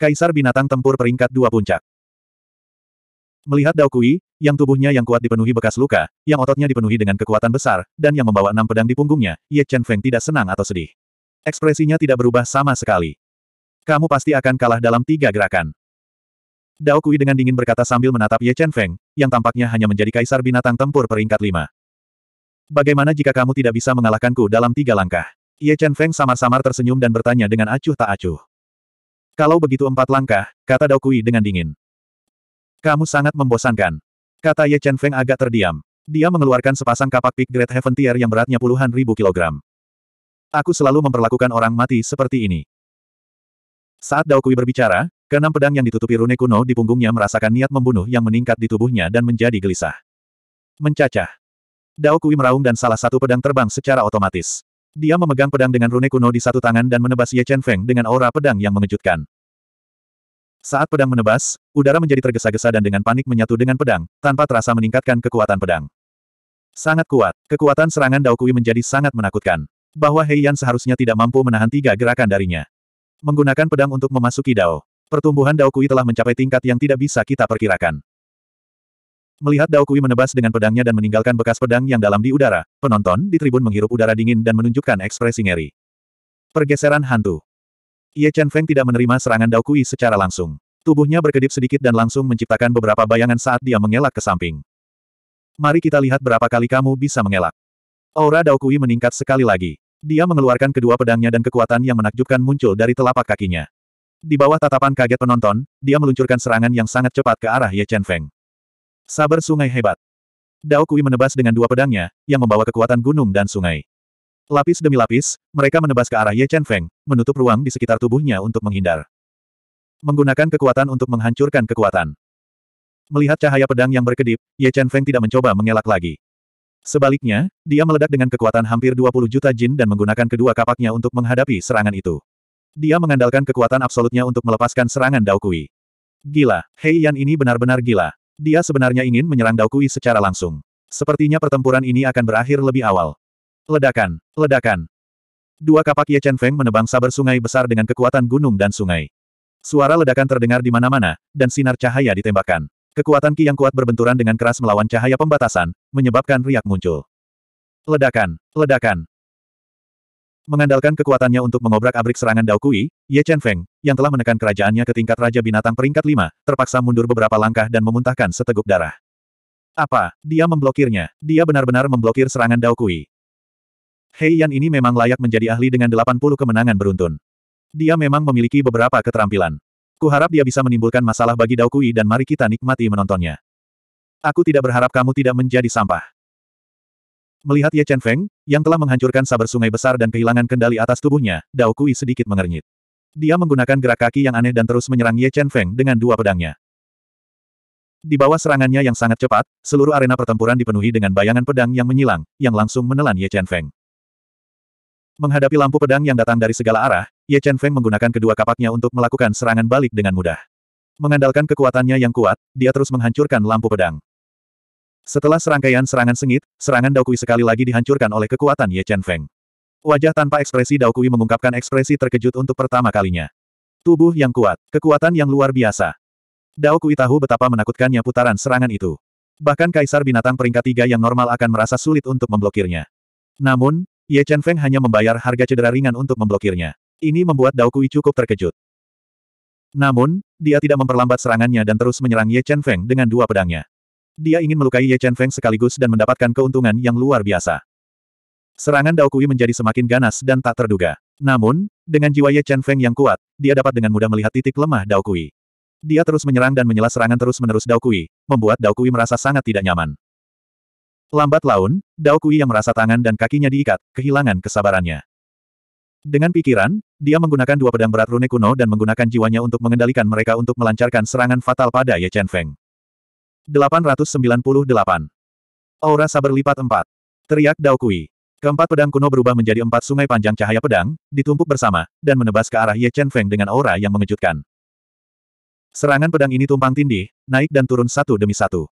Kaisar binatang tempur peringkat dua puncak. Melihat Daokui, yang tubuhnya yang kuat dipenuhi bekas luka, yang ototnya dipenuhi dengan kekuatan besar, dan yang membawa enam pedang di punggungnya, Ye Chen Feng tidak senang atau sedih. Ekspresinya tidak berubah sama sekali. Kamu pasti akan kalah dalam tiga gerakan. Daokui dengan dingin berkata sambil menatap Ye Chen Feng, yang tampaknya hanya menjadi kaisar binatang tempur peringkat lima. Bagaimana jika kamu tidak bisa mengalahkanku dalam tiga langkah? Ye Chen Feng samar-samar tersenyum dan bertanya dengan acuh tak acuh. Kalau begitu empat langkah, kata Dao Kui dengan dingin. Kamu sangat membosankan. Kata Ye Chen Feng agak terdiam. Dia mengeluarkan sepasang kapak Peak Great Heaven Tier yang beratnya puluhan ribu kilogram. Aku selalu memperlakukan orang mati seperti ini. Saat Dao Kui berbicara, keenam pedang yang ditutupi rune kuno di punggungnya merasakan niat membunuh yang meningkat di tubuhnya dan menjadi gelisah. Mencacah. Dao Kui meraung dan salah satu pedang terbang secara otomatis. Dia memegang pedang dengan rune kuno di satu tangan dan menebas Ye Chen Feng dengan aura pedang yang mengejutkan. Saat pedang menebas, udara menjadi tergesa-gesa dan dengan panik menyatu dengan pedang, tanpa terasa meningkatkan kekuatan pedang. Sangat kuat, kekuatan serangan Dao Kui menjadi sangat menakutkan. Bahwa Hei seharusnya tidak mampu menahan tiga gerakan darinya. Menggunakan pedang untuk memasuki Dao. Pertumbuhan Dao Kui telah mencapai tingkat yang tidak bisa kita perkirakan. Melihat Dao Kui menebas dengan pedangnya dan meninggalkan bekas pedang yang dalam di udara, penonton di tribun menghirup udara dingin dan menunjukkan ekspresi ngeri. Pergeseran hantu. Ye Chen Feng tidak menerima serangan Dao Kui secara langsung. Tubuhnya berkedip sedikit dan langsung menciptakan beberapa bayangan saat dia mengelak ke samping. Mari kita lihat berapa kali kamu bisa mengelak. Aura Dao Kui meningkat sekali lagi. Dia mengeluarkan kedua pedangnya dan kekuatan yang menakjubkan muncul dari telapak kakinya. Di bawah tatapan kaget penonton, dia meluncurkan serangan yang sangat cepat ke arah Ye Chen Feng. Sabar sungai hebat. Dao Kui menebas dengan dua pedangnya, yang membawa kekuatan gunung dan sungai. Lapis demi lapis, mereka menebas ke arah Ye Chen Feng, menutup ruang di sekitar tubuhnya untuk menghindar. Menggunakan kekuatan untuk menghancurkan kekuatan. Melihat cahaya pedang yang berkedip, Ye Chen Feng tidak mencoba mengelak lagi. Sebaliknya, dia meledak dengan kekuatan hampir 20 juta jin dan menggunakan kedua kapaknya untuk menghadapi serangan itu. Dia mengandalkan kekuatan absolutnya untuk melepaskan serangan Dao Kui. Gila, Hei Yan ini benar-benar gila. Dia sebenarnya ingin menyerang Daokui secara langsung. Sepertinya pertempuran ini akan berakhir lebih awal. Ledakan, ledakan. Dua kapak Ye Chen Feng menebang saber sungai besar dengan kekuatan gunung dan sungai. Suara ledakan terdengar di mana-mana, dan sinar cahaya ditembakkan. Kekuatan Ki yang kuat berbenturan dengan keras melawan cahaya pembatasan, menyebabkan riak muncul. Ledakan, ledakan. Mengandalkan kekuatannya untuk mengobrak-abrik serangan Daokui, Ye Chen Feng, yang telah menekan kerajaannya ke tingkat Raja Binatang peringkat 5, terpaksa mundur beberapa langkah dan memuntahkan seteguk darah. Apa? Dia memblokirnya. Dia benar-benar memblokir serangan Daokui. Kui. Hei Yan ini memang layak menjadi ahli dengan 80 kemenangan beruntun. Dia memang memiliki beberapa keterampilan. Kuharap dia bisa menimbulkan masalah bagi Daokui dan mari kita nikmati menontonnya. Aku tidak berharap kamu tidak menjadi sampah. Melihat Ye Chen Feng, yang telah menghancurkan sabar sungai besar dan kehilangan kendali atas tubuhnya, Dao Kui sedikit mengernyit. Dia menggunakan gerak kaki yang aneh dan terus menyerang Ye Chen Feng dengan dua pedangnya. Di bawah serangannya yang sangat cepat, seluruh arena pertempuran dipenuhi dengan bayangan pedang yang menyilang, yang langsung menelan Ye Chen Feng. Menghadapi lampu pedang yang datang dari segala arah, Ye Chen Feng menggunakan kedua kapaknya untuk melakukan serangan balik dengan mudah. Mengandalkan kekuatannya yang kuat, dia terus menghancurkan lampu pedang. Setelah serangkaian serangan sengit, serangan Daokui sekali lagi dihancurkan oleh kekuatan Ye Chen Feng. Wajah tanpa ekspresi Daokui mengungkapkan ekspresi terkejut untuk pertama kalinya. Tubuh yang kuat, kekuatan yang luar biasa. Daokui tahu betapa menakutkannya putaran serangan itu. Bahkan kaisar binatang peringkat tiga yang normal akan merasa sulit untuk memblokirnya. Namun, Ye Chen Feng hanya membayar harga cedera ringan untuk memblokirnya. Ini membuat Daokui cukup terkejut. Namun, dia tidak memperlambat serangannya dan terus menyerang Ye Chen Feng dengan dua pedangnya. Dia ingin melukai Ye Chen Feng sekaligus dan mendapatkan keuntungan yang luar biasa. Serangan Dao Kui menjadi semakin ganas dan tak terduga. Namun, dengan jiwa Ye Chen Feng yang kuat, dia dapat dengan mudah melihat titik lemah Dao Kui. Dia terus menyerang dan menyela serangan terus-menerus Dao Kui, membuat Dao Kui merasa sangat tidak nyaman. Lambat laun, Dao Kui yang merasa tangan dan kakinya diikat, kehilangan kesabarannya. Dengan pikiran, dia menggunakan dua pedang berat rune kuno dan menggunakan jiwanya untuk mengendalikan mereka untuk melancarkan serangan fatal pada Ye Chen Feng. 898. Aura sabar lipat 4. Teriak Dao Kui. Keempat pedang kuno berubah menjadi empat sungai panjang cahaya pedang, ditumpuk bersama, dan menebas ke arah Ye Chen Feng dengan aura yang mengejutkan. Serangan pedang ini tumpang tindih, naik dan turun satu demi satu.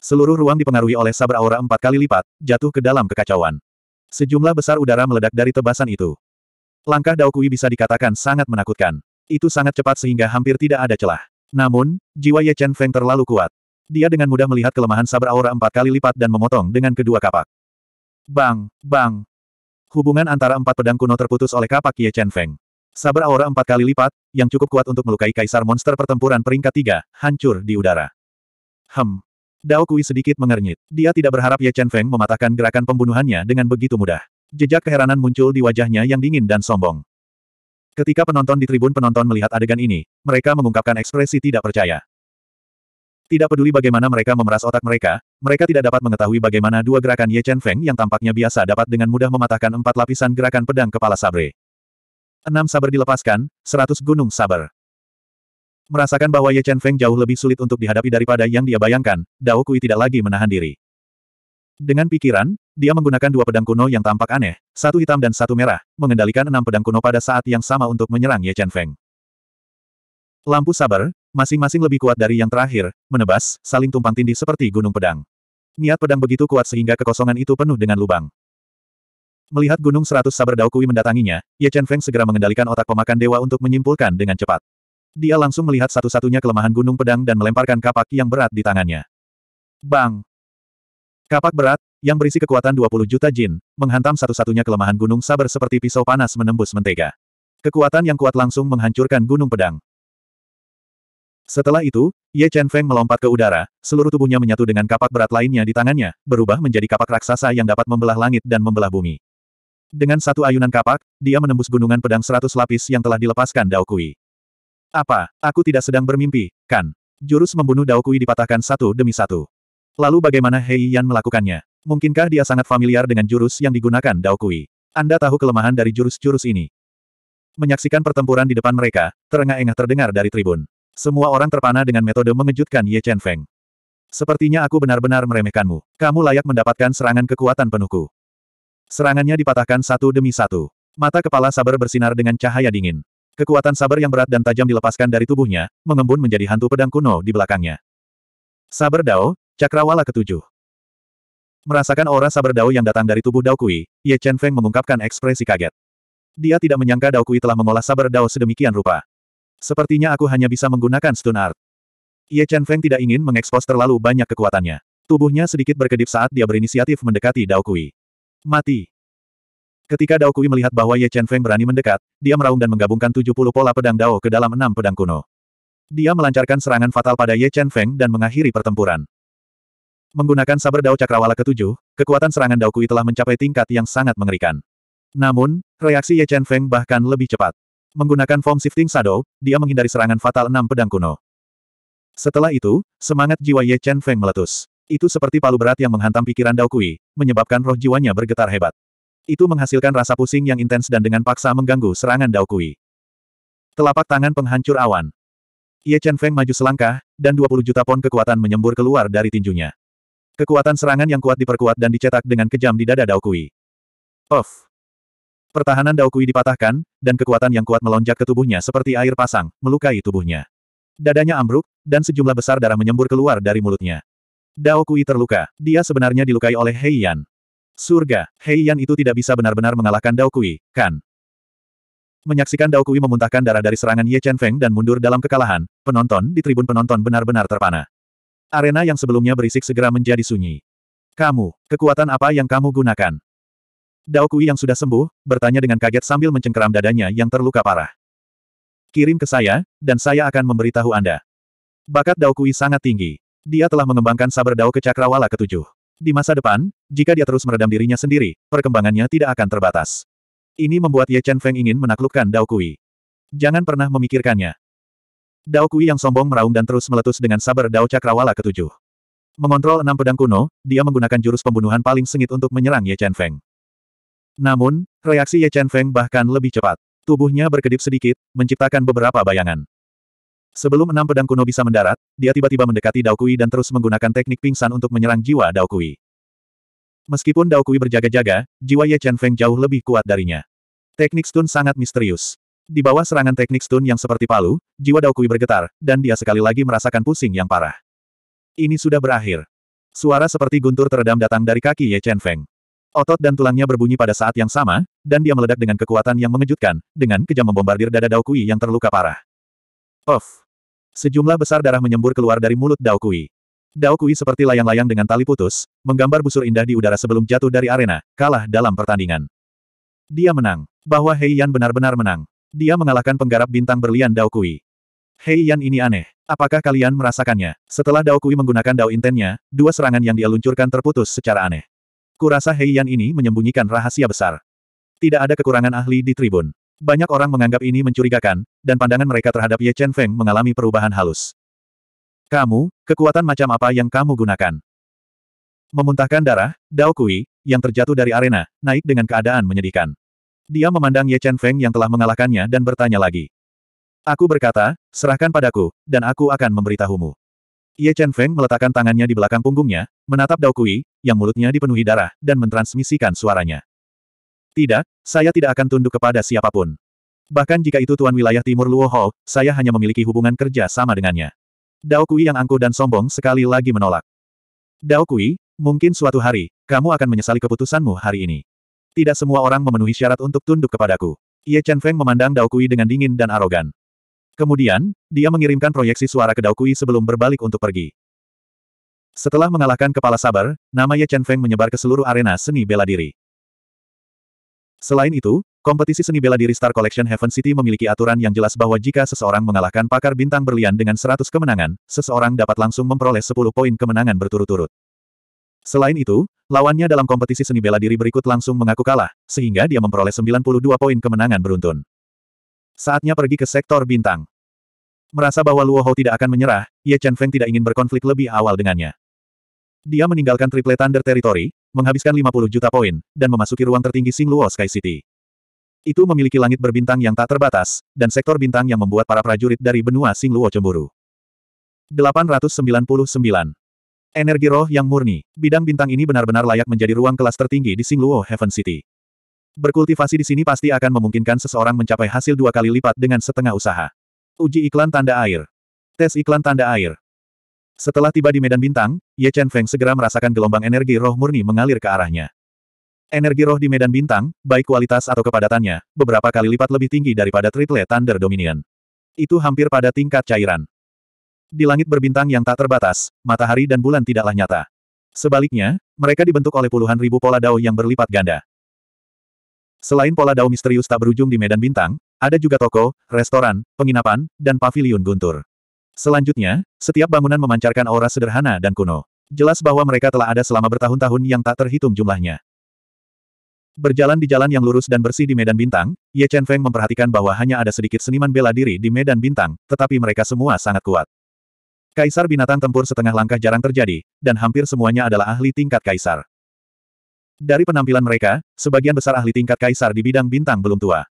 Seluruh ruang dipengaruhi oleh sabar aura empat kali lipat, jatuh ke dalam kekacauan. Sejumlah besar udara meledak dari tebasan itu. Langkah Dao Kui bisa dikatakan sangat menakutkan. Itu sangat cepat sehingga hampir tidak ada celah. Namun, jiwa Ye Chen Feng terlalu kuat. Dia dengan mudah melihat kelemahan sabar aura empat kali lipat dan memotong dengan kedua kapak. Bang, bang. Hubungan antara empat pedang kuno terputus oleh kapak Ye Chen Feng. Sabar aura empat kali lipat, yang cukup kuat untuk melukai kaisar monster pertempuran peringkat tiga, hancur di udara. Hem. Dao Kui sedikit mengernyit. Dia tidak berharap Ye Chen Feng mematahkan gerakan pembunuhannya dengan begitu mudah. Jejak keheranan muncul di wajahnya yang dingin dan sombong. Ketika penonton di tribun penonton melihat adegan ini, mereka mengungkapkan ekspresi tidak percaya. Tidak peduli bagaimana mereka memeras otak mereka, mereka tidak dapat mengetahui bagaimana dua gerakan Ye Chen Feng yang tampaknya biasa dapat dengan mudah mematahkan empat lapisan gerakan pedang kepala sabre. Enam sabar dilepaskan, seratus gunung sabar. Merasakan bahwa Ye Chen Feng jauh lebih sulit untuk dihadapi daripada yang dia bayangkan, Dao Kui tidak lagi menahan diri. Dengan pikiran, dia menggunakan dua pedang kuno yang tampak aneh, satu hitam dan satu merah, mengendalikan enam pedang kuno pada saat yang sama untuk menyerang Ye Chen Feng. Lampu sabar, Masing-masing lebih kuat dari yang terakhir, menebas, saling tumpang tindih seperti gunung pedang. Niat pedang begitu kuat sehingga kekosongan itu penuh dengan lubang. Melihat gunung seratus saber Daokui mendatanginya, Ye Chen Feng segera mengendalikan otak pemakan dewa untuk menyimpulkan dengan cepat. Dia langsung melihat satu-satunya kelemahan gunung pedang dan melemparkan kapak yang berat di tangannya. Bang! Kapak berat, yang berisi kekuatan 20 juta jin, menghantam satu-satunya kelemahan gunung saber seperti pisau panas menembus mentega. Kekuatan yang kuat langsung menghancurkan gunung pedang. Setelah itu, Ye Chen Feng melompat ke udara, seluruh tubuhnya menyatu dengan kapak berat lainnya di tangannya, berubah menjadi kapak raksasa yang dapat membelah langit dan membelah bumi. Dengan satu ayunan kapak, dia menembus gunungan pedang seratus lapis yang telah dilepaskan Dao Kui. Apa, aku tidak sedang bermimpi, kan? Jurus membunuh Dao Kui dipatahkan satu demi satu. Lalu bagaimana Hei Yan melakukannya? Mungkinkah dia sangat familiar dengan jurus yang digunakan Dao Kui? Anda tahu kelemahan dari jurus-jurus ini. Menyaksikan pertempuran di depan mereka, terengah-engah terdengar dari tribun. Semua orang terpana dengan metode mengejutkan Ye Chen Feng. Sepertinya aku benar-benar meremehkanmu. Kamu layak mendapatkan serangan kekuatan penuhku. Serangannya dipatahkan satu demi satu. Mata kepala sabar bersinar dengan cahaya dingin. Kekuatan sabar yang berat dan tajam dilepaskan dari tubuhnya, mengembun menjadi hantu pedang kuno di belakangnya. Sabar Dao, Cakrawala ketujuh. Merasakan aura sabar Dao yang datang dari tubuh Dao Kui, Ye Chen Feng mengungkapkan ekspresi kaget. Dia tidak menyangka Dao Kui telah mengolah sabar Dao sedemikian rupa. Sepertinya aku hanya bisa menggunakan stun art. Ye Chen Feng tidak ingin mengekspos terlalu banyak kekuatannya. Tubuhnya sedikit berkedip saat dia berinisiatif mendekati Dao Kui. Mati. Ketika Dao Kui melihat bahwa Ye Chen Feng berani mendekat, dia meraung dan menggabungkan 70 pola pedang Dao ke dalam enam pedang kuno. Dia melancarkan serangan fatal pada Ye Chen Feng dan mengakhiri pertempuran. Menggunakan sabar Dao Cakrawala ketujuh, kekuatan serangan Dao Kui telah mencapai tingkat yang sangat mengerikan. Namun, reaksi Ye Chen Feng bahkan lebih cepat. Menggunakan form shifting shadow, dia menghindari serangan fatal enam pedang kuno. Setelah itu, semangat jiwa Ye Chen Feng meletus. Itu seperti palu berat yang menghantam pikiran Dao Kui, menyebabkan roh jiwanya bergetar hebat. Itu menghasilkan rasa pusing yang intens dan dengan paksa mengganggu serangan Dao Kui. Telapak tangan penghancur awan. Ye Chen Feng maju selangkah, dan 20 juta pon kekuatan menyembur keluar dari tinjunya. Kekuatan serangan yang kuat diperkuat dan dicetak dengan kejam di dada Dao Kui. Off. Pertahanan Daokui dipatahkan, dan kekuatan yang kuat melonjak ke tubuhnya seperti air pasang, melukai tubuhnya. Dadanya ambruk, dan sejumlah besar darah menyembur keluar dari mulutnya. Daokui terluka, dia sebenarnya dilukai oleh Heian. Surga, Heian itu tidak bisa benar-benar mengalahkan Daokui, kan? Menyaksikan Daokui memuntahkan darah dari serangan Ye Chen Feng dan mundur dalam kekalahan, penonton di tribun penonton benar-benar terpana. Arena yang sebelumnya berisik segera menjadi sunyi. Kamu, kekuatan apa yang kamu gunakan? Dao Kui yang sudah sembuh, bertanya dengan kaget sambil mencengkeram dadanya yang terluka parah. Kirim ke saya, dan saya akan memberitahu Anda. Bakat Dao Kui sangat tinggi. Dia telah mengembangkan sabar Dao ke Cakrawala ketujuh. Di masa depan, jika dia terus meredam dirinya sendiri, perkembangannya tidak akan terbatas. Ini membuat Ye Chen Feng ingin menaklukkan Dao Kui. Jangan pernah memikirkannya. Dao Kui yang sombong meraung dan terus meletus dengan sabar Dao Cakrawala ketujuh. Mengontrol enam pedang kuno, dia menggunakan jurus pembunuhan paling sengit untuk menyerang Ye Chen Feng. Namun, reaksi Ye Chen Feng bahkan lebih cepat. Tubuhnya berkedip sedikit, menciptakan beberapa bayangan. Sebelum enam pedang kuno bisa mendarat, dia tiba-tiba mendekati Dao Kui dan terus menggunakan teknik pingsan untuk menyerang jiwa Dao Kui. Meskipun Dao Kui berjaga-jaga, jiwa Ye Chen Feng jauh lebih kuat darinya. Teknik stun sangat misterius. Di bawah serangan teknik stun yang seperti palu, jiwa Dao Kui bergetar, dan dia sekali lagi merasakan pusing yang parah. Ini sudah berakhir. Suara seperti guntur teredam datang dari kaki Ye Chen Feng. Otot dan tulangnya berbunyi pada saat yang sama, dan dia meledak dengan kekuatan yang mengejutkan, dengan kejam membombardir dada Dao yang terluka parah. Of! Sejumlah besar darah menyembur keluar dari mulut Dao Kui. seperti layang-layang dengan tali putus, menggambar busur indah di udara sebelum jatuh dari arena, kalah dalam pertandingan. Dia menang. Bahwa Hei Yan benar-benar menang. Dia mengalahkan penggarap bintang berlian Dao Kui. Hei Yan ini aneh. Apakah kalian merasakannya? Setelah Dao menggunakan Dao Intennya, dua serangan yang dia luncurkan terputus secara aneh. Kurasa Heian ini menyembunyikan rahasia besar. Tidak ada kekurangan ahli di tribun. Banyak orang menganggap ini mencurigakan, dan pandangan mereka terhadap Ye Chen Feng mengalami perubahan halus. Kamu, kekuatan macam apa yang kamu gunakan? Memuntahkan darah, Dao Kui, yang terjatuh dari arena, naik dengan keadaan menyedihkan. Dia memandang Ye Chen Feng yang telah mengalahkannya dan bertanya lagi. Aku berkata, serahkan padaku, dan aku akan memberitahumu. Ye Chen Feng meletakkan tangannya di belakang punggungnya, menatap Dao Kui, yang mulutnya dipenuhi darah, dan mentransmisikan suaranya. Tidak, saya tidak akan tunduk kepada siapapun. Bahkan jika itu Tuan Wilayah Timur Luo Ho, saya hanya memiliki hubungan kerja sama dengannya. Dao Kui yang angkuh dan sombong sekali lagi menolak. Dao Kui, mungkin suatu hari, kamu akan menyesali keputusanmu hari ini. Tidak semua orang memenuhi syarat untuk tunduk kepadaku. Ye Chen Feng memandang Dao Kui dengan dingin dan arogan. Kemudian, dia mengirimkan proyeksi suara ke Daokui sebelum berbalik untuk pergi. Setelah mengalahkan kepala sabar, nama Ye Chen Feng menyebar ke seluruh arena seni bela diri. Selain itu, kompetisi seni bela diri Star Collection Heaven City memiliki aturan yang jelas bahwa jika seseorang mengalahkan pakar bintang berlian dengan 100 kemenangan, seseorang dapat langsung memperoleh 10 poin kemenangan berturut-turut. Selain itu, lawannya dalam kompetisi seni bela diri berikut langsung mengaku kalah, sehingga dia memperoleh 92 poin kemenangan beruntun. Saatnya pergi ke sektor bintang. Merasa bahwa Luo Hou tidak akan menyerah, Ye Chen Feng tidak ingin berkonflik lebih awal dengannya. Dia meninggalkan triple Thunder Territory, menghabiskan 50 juta poin, dan memasuki ruang tertinggi Sing Luo Sky City. Itu memiliki langit berbintang yang tak terbatas, dan sektor bintang yang membuat para prajurit dari benua Sing Luo cemburu. 899. Energi roh yang murni, bidang bintang ini benar-benar layak menjadi ruang kelas tertinggi di Sing Luo Heaven City. Berkultivasi di sini pasti akan memungkinkan seseorang mencapai hasil dua kali lipat dengan setengah usaha. Uji iklan tanda air. Tes iklan tanda air. Setelah tiba di Medan Bintang, Ye Chen Feng segera merasakan gelombang energi roh murni mengalir ke arahnya. Energi roh di Medan Bintang, baik kualitas atau kepadatannya, beberapa kali lipat lebih tinggi daripada Triple Thunder Dominion. Itu hampir pada tingkat cairan. Di langit berbintang yang tak terbatas, matahari dan bulan tidaklah nyata. Sebaliknya, mereka dibentuk oleh puluhan ribu pola dao yang berlipat ganda. Selain pola dao misterius tak berujung di Medan Bintang, ada juga toko, restoran, penginapan, dan paviliun guntur. Selanjutnya, setiap bangunan memancarkan aura sederhana dan kuno. Jelas bahwa mereka telah ada selama bertahun-tahun yang tak terhitung jumlahnya. Berjalan di jalan yang lurus dan bersih di Medan Bintang, Ye Chen Feng memperhatikan bahwa hanya ada sedikit seniman bela diri di Medan Bintang, tetapi mereka semua sangat kuat. Kaisar binatang tempur setengah langkah jarang terjadi, dan hampir semuanya adalah ahli tingkat kaisar. Dari penampilan mereka, sebagian besar ahli tingkat kaisar di bidang bintang belum tua.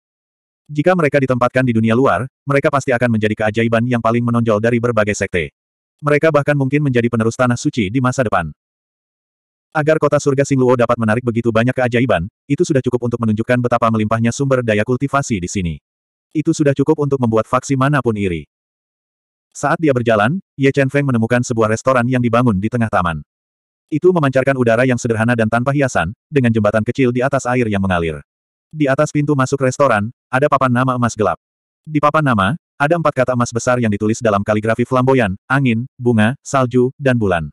Jika mereka ditempatkan di dunia luar, mereka pasti akan menjadi keajaiban yang paling menonjol dari berbagai sekte. Mereka bahkan mungkin menjadi penerus tanah suci di masa depan. Agar kota surga Singluo dapat menarik begitu banyak keajaiban, itu sudah cukup untuk menunjukkan betapa melimpahnya sumber daya kultivasi di sini. Itu sudah cukup untuk membuat faksi manapun iri. Saat dia berjalan, Ye Chen Feng menemukan sebuah restoran yang dibangun di tengah taman. Itu memancarkan udara yang sederhana dan tanpa hiasan, dengan jembatan kecil di atas air yang mengalir. Di atas pintu masuk restoran, ada papan nama emas gelap. Di papan nama, ada empat kata emas besar yang ditulis dalam kaligrafi flamboyan, angin, bunga, salju, dan bulan.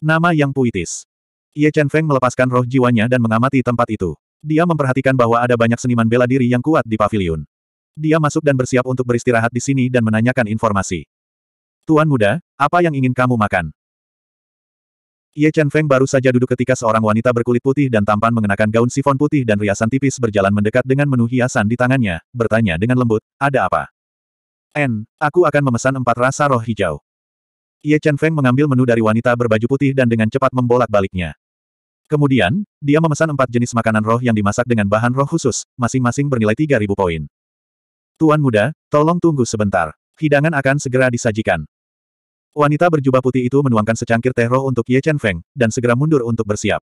Nama yang puitis. Ye Chen Feng melepaskan roh jiwanya dan mengamati tempat itu. Dia memperhatikan bahwa ada banyak seniman bela diri yang kuat di pavilion. Dia masuk dan bersiap untuk beristirahat di sini dan menanyakan informasi. Tuan muda, apa yang ingin kamu makan? Ye Chen Feng baru saja duduk ketika seorang wanita berkulit putih dan tampan mengenakan gaun sifon putih dan riasan tipis berjalan mendekat dengan menu hiasan di tangannya, bertanya dengan lembut, ada apa? N, aku akan memesan empat rasa roh hijau. Ye Chen Feng mengambil menu dari wanita berbaju putih dan dengan cepat membolak-baliknya. Kemudian, dia memesan empat jenis makanan roh yang dimasak dengan bahan roh khusus, masing-masing bernilai 3.000 poin. Tuan muda, tolong tunggu sebentar. Hidangan akan segera disajikan. Wanita berjubah putih itu menuangkan secangkir teh roh untuk Ye Chen Feng, dan segera mundur untuk bersiap.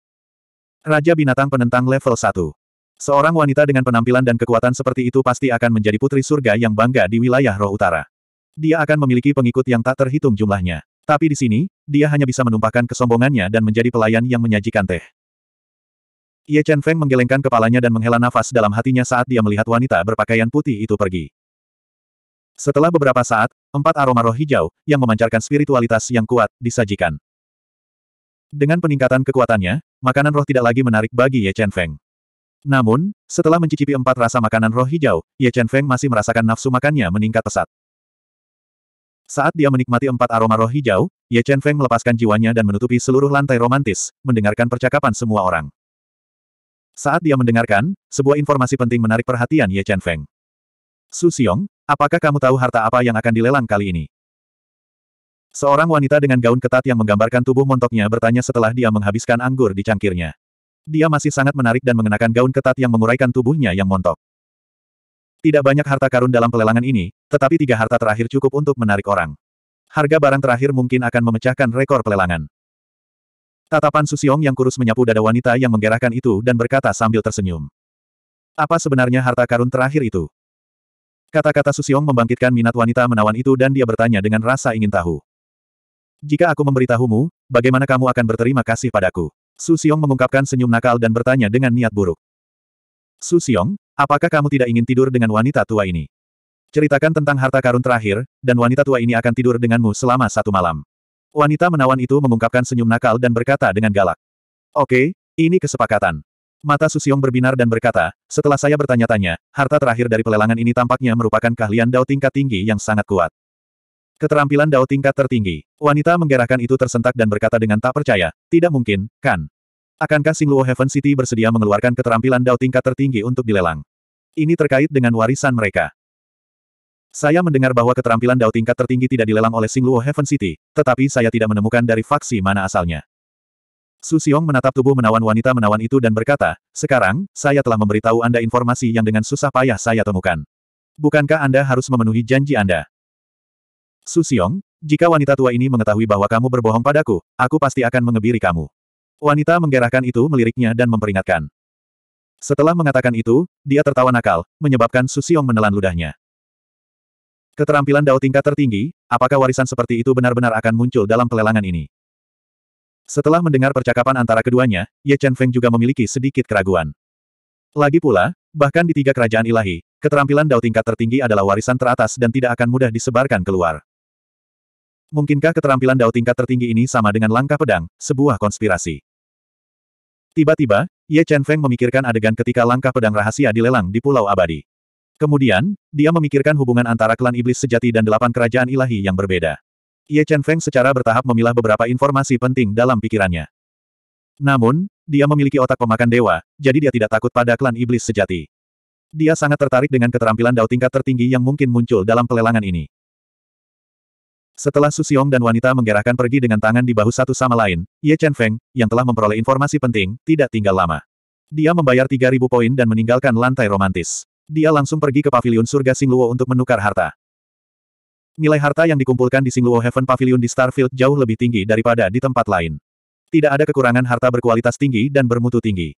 Raja Binatang Penentang level 1. Seorang wanita dengan penampilan dan kekuatan seperti itu pasti akan menjadi putri surga yang bangga di wilayah roh utara. Dia akan memiliki pengikut yang tak terhitung jumlahnya. Tapi di sini, dia hanya bisa menumpahkan kesombongannya dan menjadi pelayan yang menyajikan teh. Ye Chen Feng menggelengkan kepalanya dan menghela nafas dalam hatinya saat dia melihat wanita berpakaian putih itu pergi. Setelah beberapa saat, empat aroma roh hijau, yang memancarkan spiritualitas yang kuat, disajikan. Dengan peningkatan kekuatannya, makanan roh tidak lagi menarik bagi Ye Chen Feng. Namun, setelah mencicipi empat rasa makanan roh hijau, Ye Chen Feng masih merasakan nafsu makannya meningkat pesat. Saat dia menikmati empat aroma roh hijau, Ye Chen Feng melepaskan jiwanya dan menutupi seluruh lantai romantis, mendengarkan percakapan semua orang. Saat dia mendengarkan, sebuah informasi penting menarik perhatian Ye Chen Feng. Su Xiong, Apakah kamu tahu harta apa yang akan dilelang kali ini? Seorang wanita dengan gaun ketat yang menggambarkan tubuh montoknya bertanya setelah dia menghabiskan anggur di cangkirnya. Dia masih sangat menarik dan mengenakan gaun ketat yang menguraikan tubuhnya yang montok. Tidak banyak harta karun dalam pelelangan ini, tetapi tiga harta terakhir cukup untuk menarik orang. Harga barang terakhir mungkin akan memecahkan rekor pelelangan. Tatapan Susiong yang kurus menyapu dada wanita yang menggerakkan itu dan berkata sambil tersenyum. Apa sebenarnya harta karun terakhir itu? Kata-kata Susiong membangkitkan minat wanita menawan itu dan dia bertanya dengan rasa ingin tahu. Jika aku memberitahumu, bagaimana kamu akan berterima kasih padaku? Susiong mengungkapkan senyum nakal dan bertanya dengan niat buruk. Susiong, apakah kamu tidak ingin tidur dengan wanita tua ini? Ceritakan tentang harta karun terakhir, dan wanita tua ini akan tidur denganmu selama satu malam. Wanita menawan itu mengungkapkan senyum nakal dan berkata dengan galak. Oke, ini kesepakatan. Mata Susiong berbinar dan berkata, setelah saya bertanya-tanya, harta terakhir dari pelelangan ini tampaknya merupakan keahlian Dao tingkat tinggi yang sangat kuat. Keterampilan Dao tingkat tertinggi. Wanita menggerakkan itu tersentak dan berkata dengan tak percaya, tidak mungkin, kan? Akankah Singluo Heaven City bersedia mengeluarkan keterampilan Dao tingkat tertinggi untuk dilelang? Ini terkait dengan warisan mereka. Saya mendengar bahwa keterampilan Dao tingkat tertinggi tidak dilelang oleh Singluo Heaven City, tetapi saya tidak menemukan dari faksi mana asalnya. Su Xiong menatap tubuh menawan wanita menawan itu dan berkata, sekarang, saya telah memberitahu Anda informasi yang dengan susah payah saya temukan. Bukankah Anda harus memenuhi janji Anda? Su Xiong, jika wanita tua ini mengetahui bahwa kamu berbohong padaku, aku pasti akan mengebiri kamu. Wanita menggerahkan itu meliriknya dan memperingatkan. Setelah mengatakan itu, dia tertawa nakal, menyebabkan Su Xiong menelan ludahnya. Keterampilan Dao tingkat tertinggi, apakah warisan seperti itu benar-benar akan muncul dalam pelelangan ini? Setelah mendengar percakapan antara keduanya, Ye Chen Feng juga memiliki sedikit keraguan. Lagi pula, bahkan di tiga kerajaan ilahi, keterampilan Dao tingkat tertinggi adalah warisan teratas dan tidak akan mudah disebarkan keluar. Mungkinkah keterampilan Dao tingkat tertinggi ini sama dengan langkah pedang, sebuah konspirasi? Tiba-tiba, Ye Chen Feng memikirkan adegan ketika langkah pedang rahasia dilelang di Pulau Abadi. Kemudian, dia memikirkan hubungan antara klan iblis sejati dan delapan kerajaan ilahi yang berbeda. Ye Chen Feng secara bertahap memilah beberapa informasi penting dalam pikirannya. Namun, dia memiliki otak pemakan dewa, jadi dia tidak takut pada klan iblis sejati. Dia sangat tertarik dengan keterampilan dao tingkat tertinggi yang mungkin muncul dalam pelelangan ini. Setelah Susiong dan wanita menggerakkan pergi dengan tangan di bahu satu sama lain, Ye Chen Feng, yang telah memperoleh informasi penting, tidak tinggal lama. Dia membayar 3.000 poin dan meninggalkan lantai romantis. Dia langsung pergi ke Paviliun surga Singluo untuk menukar harta. Nilai harta yang dikumpulkan di Singluo Heaven Pavilion di Starfield jauh lebih tinggi daripada di tempat lain. Tidak ada kekurangan harta berkualitas tinggi dan bermutu tinggi.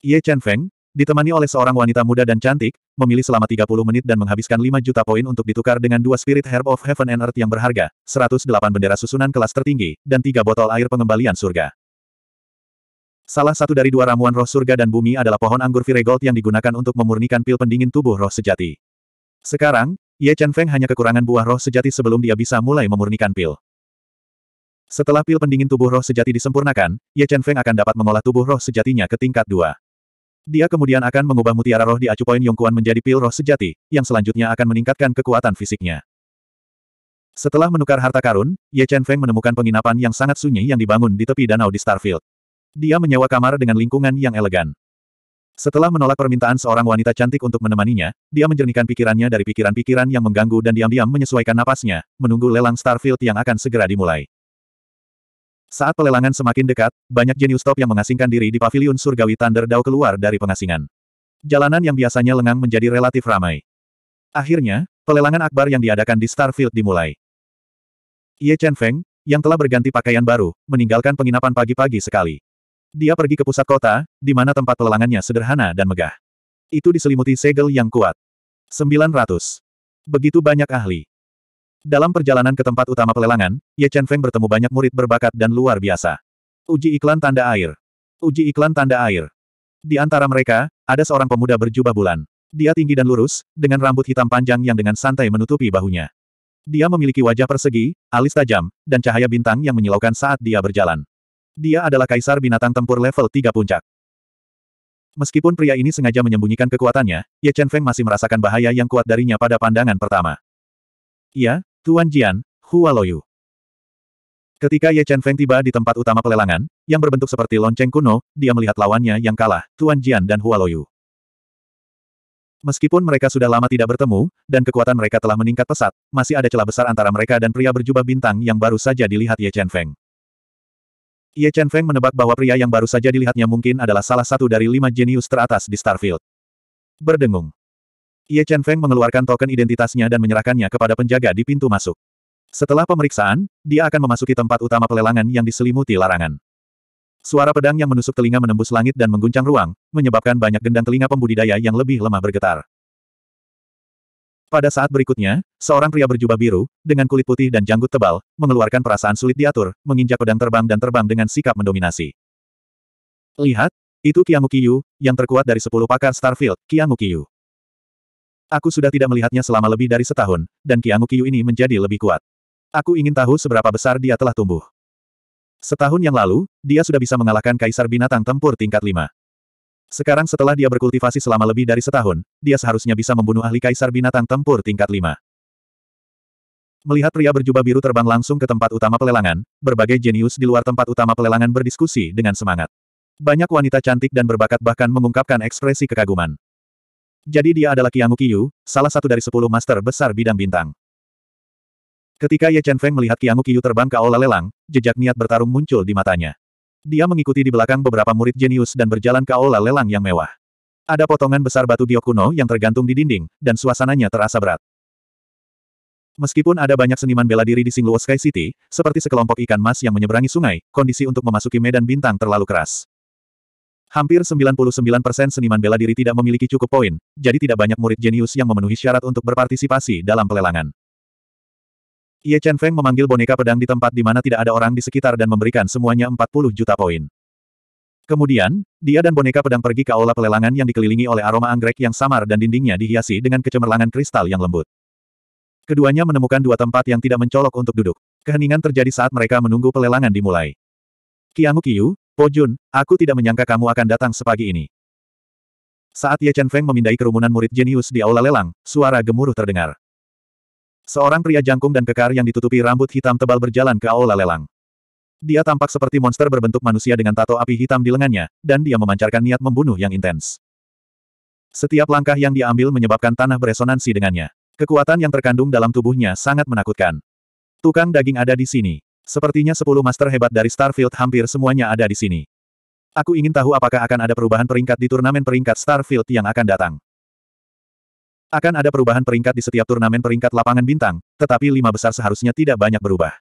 Ye Chen Feng, ditemani oleh seorang wanita muda dan cantik, memilih selama 30 menit dan menghabiskan 5 juta poin untuk ditukar dengan dua Spirit Herb of Heaven and Earth yang berharga, 108 bendera susunan kelas tertinggi, dan tiga botol air pengembalian surga. Salah satu dari dua ramuan roh surga dan bumi adalah pohon anggur Viregold yang digunakan untuk memurnikan pil pendingin tubuh roh sejati. Sekarang, Ye Chen Feng hanya kekurangan buah roh sejati sebelum dia bisa mulai memurnikan pil. Setelah pil pendingin tubuh roh sejati disempurnakan, Ye Chen Feng akan dapat mengolah tubuh roh sejatinya ke tingkat dua. Dia kemudian akan mengubah mutiara roh di acu poin Yongkuan menjadi pil roh sejati, yang selanjutnya akan meningkatkan kekuatan fisiknya. Setelah menukar harta karun, Ye Chen Feng menemukan penginapan yang sangat sunyi yang dibangun di tepi danau di Starfield. Dia menyewa kamar dengan lingkungan yang elegan. Setelah menolak permintaan seorang wanita cantik untuk menemaninya, dia menjernihkan pikirannya dari pikiran-pikiran yang mengganggu dan diam-diam menyesuaikan napasnya, menunggu lelang Starfield yang akan segera dimulai. Saat pelelangan semakin dekat, banyak jenius top yang mengasingkan diri di paviliun surgawi Thunder Dao keluar dari pengasingan. Jalanan yang biasanya lengang menjadi relatif ramai. Akhirnya, pelelangan akbar yang diadakan di Starfield dimulai. Ye Chen Feng, yang telah berganti pakaian baru, meninggalkan penginapan pagi-pagi sekali. Dia pergi ke pusat kota, di mana tempat pelelangannya sederhana dan megah. Itu diselimuti segel yang kuat. 900. Begitu banyak ahli. Dalam perjalanan ke tempat utama pelelangan, Ye Chen Feng bertemu banyak murid berbakat dan luar biasa. Uji iklan tanda air. Uji iklan tanda air. Di antara mereka, ada seorang pemuda berjubah bulan. Dia tinggi dan lurus, dengan rambut hitam panjang yang dengan santai menutupi bahunya. Dia memiliki wajah persegi, alis tajam, dan cahaya bintang yang menyilaukan saat dia berjalan. Dia adalah kaisar binatang tempur level 3 puncak. Meskipun pria ini sengaja menyembunyikan kekuatannya, Ye Chen Feng masih merasakan bahaya yang kuat darinya pada pandangan pertama. Ya, Tuan Jian, Hua Loyu. Ketika Ye Chen Feng tiba di tempat utama pelelangan, yang berbentuk seperti lonceng kuno, dia melihat lawannya yang kalah, Tuan Jian dan Hua Loyu. Meskipun mereka sudah lama tidak bertemu, dan kekuatan mereka telah meningkat pesat, masih ada celah besar antara mereka dan pria berjubah bintang yang baru saja dilihat Ye Chen Feng. Ye Chen Feng menebak bahwa pria yang baru saja dilihatnya mungkin adalah salah satu dari lima jenius teratas di Starfield. Berdengung. Ye Chen Feng mengeluarkan token identitasnya dan menyerahkannya kepada penjaga di pintu masuk. Setelah pemeriksaan, dia akan memasuki tempat utama pelelangan yang diselimuti larangan. Suara pedang yang menusuk telinga menembus langit dan mengguncang ruang, menyebabkan banyak gendang telinga pembudidaya yang lebih lemah bergetar. Pada saat berikutnya, seorang pria berjubah biru, dengan kulit putih dan janggut tebal, mengeluarkan perasaan sulit diatur, menginjak pedang terbang dan terbang dengan sikap mendominasi. Lihat, itu Qiang Qiyu, yang terkuat dari sepuluh pakar Starfield, Qiang Qiyu. Aku sudah tidak melihatnya selama lebih dari setahun, dan Qiang Qiyu ini menjadi lebih kuat. Aku ingin tahu seberapa besar dia telah tumbuh. Setahun yang lalu, dia sudah bisa mengalahkan Kaisar Binatang Tempur tingkat 5. Sekarang setelah dia berkultivasi selama lebih dari setahun, dia seharusnya bisa membunuh ahli kaisar binatang tempur tingkat 5. Melihat pria berjubah biru terbang langsung ke tempat utama pelelangan, berbagai jenius di luar tempat utama pelelangan berdiskusi dengan semangat. Banyak wanita cantik dan berbakat bahkan mengungkapkan ekspresi kekaguman. Jadi dia adalah Qiangu Qiyu, salah satu dari sepuluh master besar bidang bintang. Ketika Ye Chen Feng melihat Qiangu Qiyu terbang ke aula lelang, jejak niat bertarung muncul di matanya. Dia mengikuti di belakang beberapa murid jenius dan berjalan ke aula lelang yang mewah. Ada potongan besar batu giok kuno yang tergantung di dinding, dan suasananya terasa berat. Meskipun ada banyak seniman bela diri di Singluo Sky City, seperti sekelompok ikan mas yang menyeberangi sungai, kondisi untuk memasuki medan bintang terlalu keras. Hampir 99% seniman bela diri tidak memiliki cukup poin, jadi tidak banyak murid jenius yang memenuhi syarat untuk berpartisipasi dalam pelelangan. Ye Chen Feng memanggil boneka pedang di tempat di mana tidak ada orang di sekitar dan memberikan semuanya 40 juta poin. Kemudian, dia dan boneka pedang pergi ke aula pelelangan yang dikelilingi oleh aroma anggrek yang samar dan dindingnya dihiasi dengan kecemerlangan kristal yang lembut. Keduanya menemukan dua tempat yang tidak mencolok untuk duduk. Keheningan terjadi saat mereka menunggu pelelangan dimulai. Kiangu Kiyu, Po oh Jun, aku tidak menyangka kamu akan datang sepagi ini. Saat Ye Chen Feng memindai kerumunan murid jenius di aula lelang, suara gemuruh terdengar. Seorang pria jangkung dan kekar yang ditutupi rambut hitam tebal berjalan ke aula lelang. Dia tampak seperti monster berbentuk manusia dengan tato api hitam di lengannya, dan dia memancarkan niat membunuh yang intens. Setiap langkah yang diambil menyebabkan tanah beresonansi dengannya. Kekuatan yang terkandung dalam tubuhnya sangat menakutkan. Tukang daging ada di sini. Sepertinya sepuluh master hebat dari Starfield hampir semuanya ada di sini. Aku ingin tahu apakah akan ada perubahan peringkat di turnamen peringkat Starfield yang akan datang. Akan ada perubahan peringkat di setiap turnamen peringkat lapangan bintang, tetapi lima besar seharusnya tidak banyak berubah.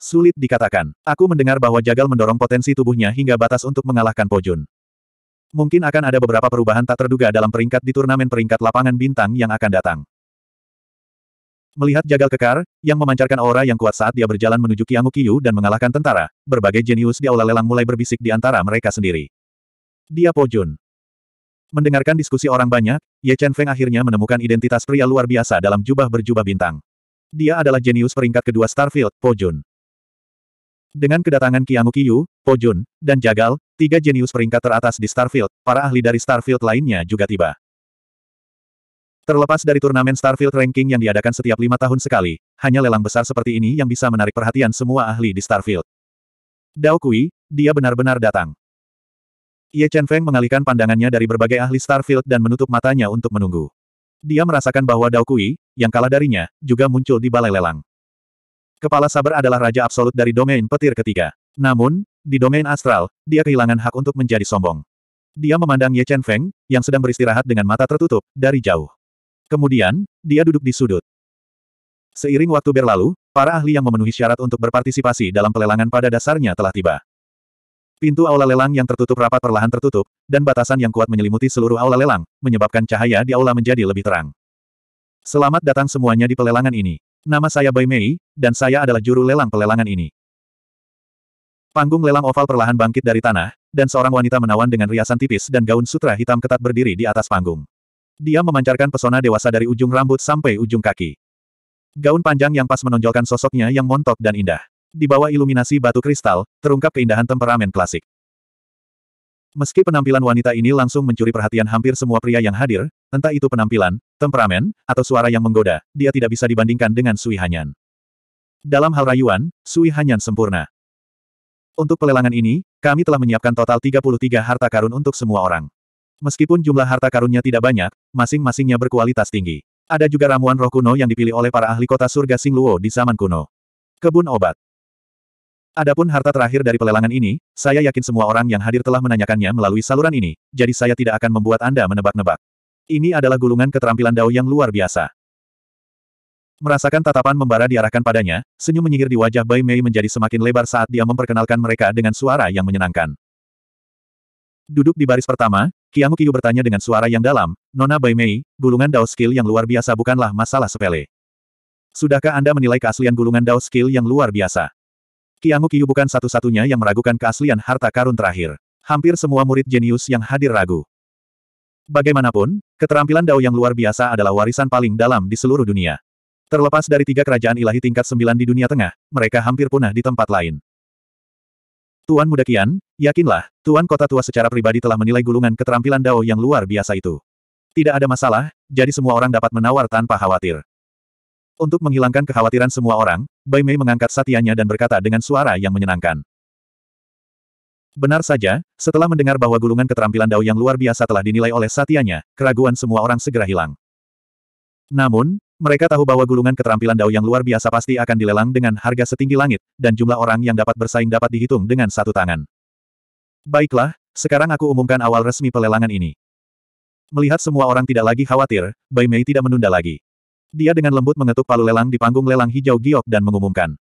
Sulit dikatakan. Aku mendengar bahwa Jagal mendorong potensi tubuhnya hingga batas untuk mengalahkan Pojun. Mungkin akan ada beberapa perubahan tak terduga dalam peringkat di turnamen peringkat lapangan bintang yang akan datang. Melihat Jagal kekar, yang memancarkan aura yang kuat saat dia berjalan menuju Kiangu Kiyu dan mengalahkan tentara, berbagai jenius di aula lelang mulai berbisik di antara mereka sendiri. Dia Pojun. Mendengarkan diskusi orang banyak, Ye Chen Feng akhirnya menemukan identitas pria luar biasa dalam jubah berjubah bintang. Dia adalah jenius peringkat kedua Starfield, Po Jun. Dengan kedatangan Qiang Qiyu, Po Jun, dan Jagal, tiga jenius peringkat teratas di Starfield, para ahli dari Starfield lainnya juga tiba. Terlepas dari turnamen Starfield Ranking yang diadakan setiap lima tahun sekali, hanya lelang besar seperti ini yang bisa menarik perhatian semua ahli di Starfield. Dao Kui, dia benar-benar datang. Ye Chen Feng mengalihkan pandangannya dari berbagai ahli Starfield dan menutup matanya untuk menunggu. Dia merasakan bahwa Dao Kui, yang kalah darinya, juga muncul di balai lelang. Kepala Saber adalah raja absolut dari domain petir ketiga. Namun, di domain astral, dia kehilangan hak untuk menjadi sombong. Dia memandang Ye Chen Feng, yang sedang beristirahat dengan mata tertutup, dari jauh. Kemudian, dia duduk di sudut. Seiring waktu berlalu, para ahli yang memenuhi syarat untuk berpartisipasi dalam pelelangan pada dasarnya telah tiba. Pintu aula lelang yang tertutup rapat perlahan tertutup, dan batasan yang kuat menyelimuti seluruh aula lelang, menyebabkan cahaya di aula menjadi lebih terang. Selamat datang semuanya di pelelangan ini. Nama saya Bai Mei, dan saya adalah juru lelang pelelangan ini. Panggung lelang oval perlahan bangkit dari tanah, dan seorang wanita menawan dengan riasan tipis dan gaun sutra hitam ketat berdiri di atas panggung. Dia memancarkan pesona dewasa dari ujung rambut sampai ujung kaki. Gaun panjang yang pas menonjolkan sosoknya yang montok dan indah. Di bawah iluminasi batu kristal, terungkap keindahan temperamen klasik. Meski penampilan wanita ini langsung mencuri perhatian hampir semua pria yang hadir, entah itu penampilan, temperamen, atau suara yang menggoda, dia tidak bisa dibandingkan dengan Sui Hanyan. Dalam hal rayuan, Sui Hanyan sempurna. Untuk pelelangan ini, kami telah menyiapkan total 33 harta karun untuk semua orang. Meskipun jumlah harta karunnya tidak banyak, masing-masingnya berkualitas tinggi. Ada juga ramuan roh kuno yang dipilih oleh para ahli kota surga Singluo di zaman kuno. Kebun obat. Adapun harta terakhir dari pelelangan ini, saya yakin semua orang yang hadir telah menanyakannya melalui saluran ini, jadi saya tidak akan membuat Anda menebak-nebak. Ini adalah gulungan keterampilan Dao yang luar biasa. Merasakan tatapan membara diarahkan padanya, senyum menyihir di wajah Bai Mei menjadi semakin lebar saat dia memperkenalkan mereka dengan suara yang menyenangkan. Duduk di baris pertama, Kiamu Kiyu bertanya dengan suara yang dalam, Nona Bai Mei, gulungan Dao Skill yang luar biasa bukanlah masalah sepele. Sudahkah Anda menilai keaslian gulungan Dao Skill yang luar biasa? Kiangu Kiyu bukan satu-satunya yang meragukan keaslian harta karun terakhir. Hampir semua murid jenius yang hadir ragu. Bagaimanapun, keterampilan Dao yang luar biasa adalah warisan paling dalam di seluruh dunia. Terlepas dari tiga kerajaan ilahi tingkat sembilan di dunia tengah, mereka hampir punah di tempat lain. Tuan Muda Kian, yakinlah, Tuan Kota Tua secara pribadi telah menilai gulungan keterampilan Dao yang luar biasa itu. Tidak ada masalah, jadi semua orang dapat menawar tanpa khawatir. Untuk menghilangkan kekhawatiran semua orang, Bai Mei mengangkat satianya dan berkata dengan suara yang menyenangkan. Benar saja, setelah mendengar bahwa gulungan keterampilan Dao yang luar biasa telah dinilai oleh satianya, keraguan semua orang segera hilang. Namun, mereka tahu bahwa gulungan keterampilan Dao yang luar biasa pasti akan dilelang dengan harga setinggi langit, dan jumlah orang yang dapat bersaing dapat dihitung dengan satu tangan. Baiklah, sekarang aku umumkan awal resmi pelelangan ini. Melihat semua orang tidak lagi khawatir, Bai Mei tidak menunda lagi. Dia dengan lembut mengetuk palu lelang di panggung lelang hijau giok dan mengumumkan.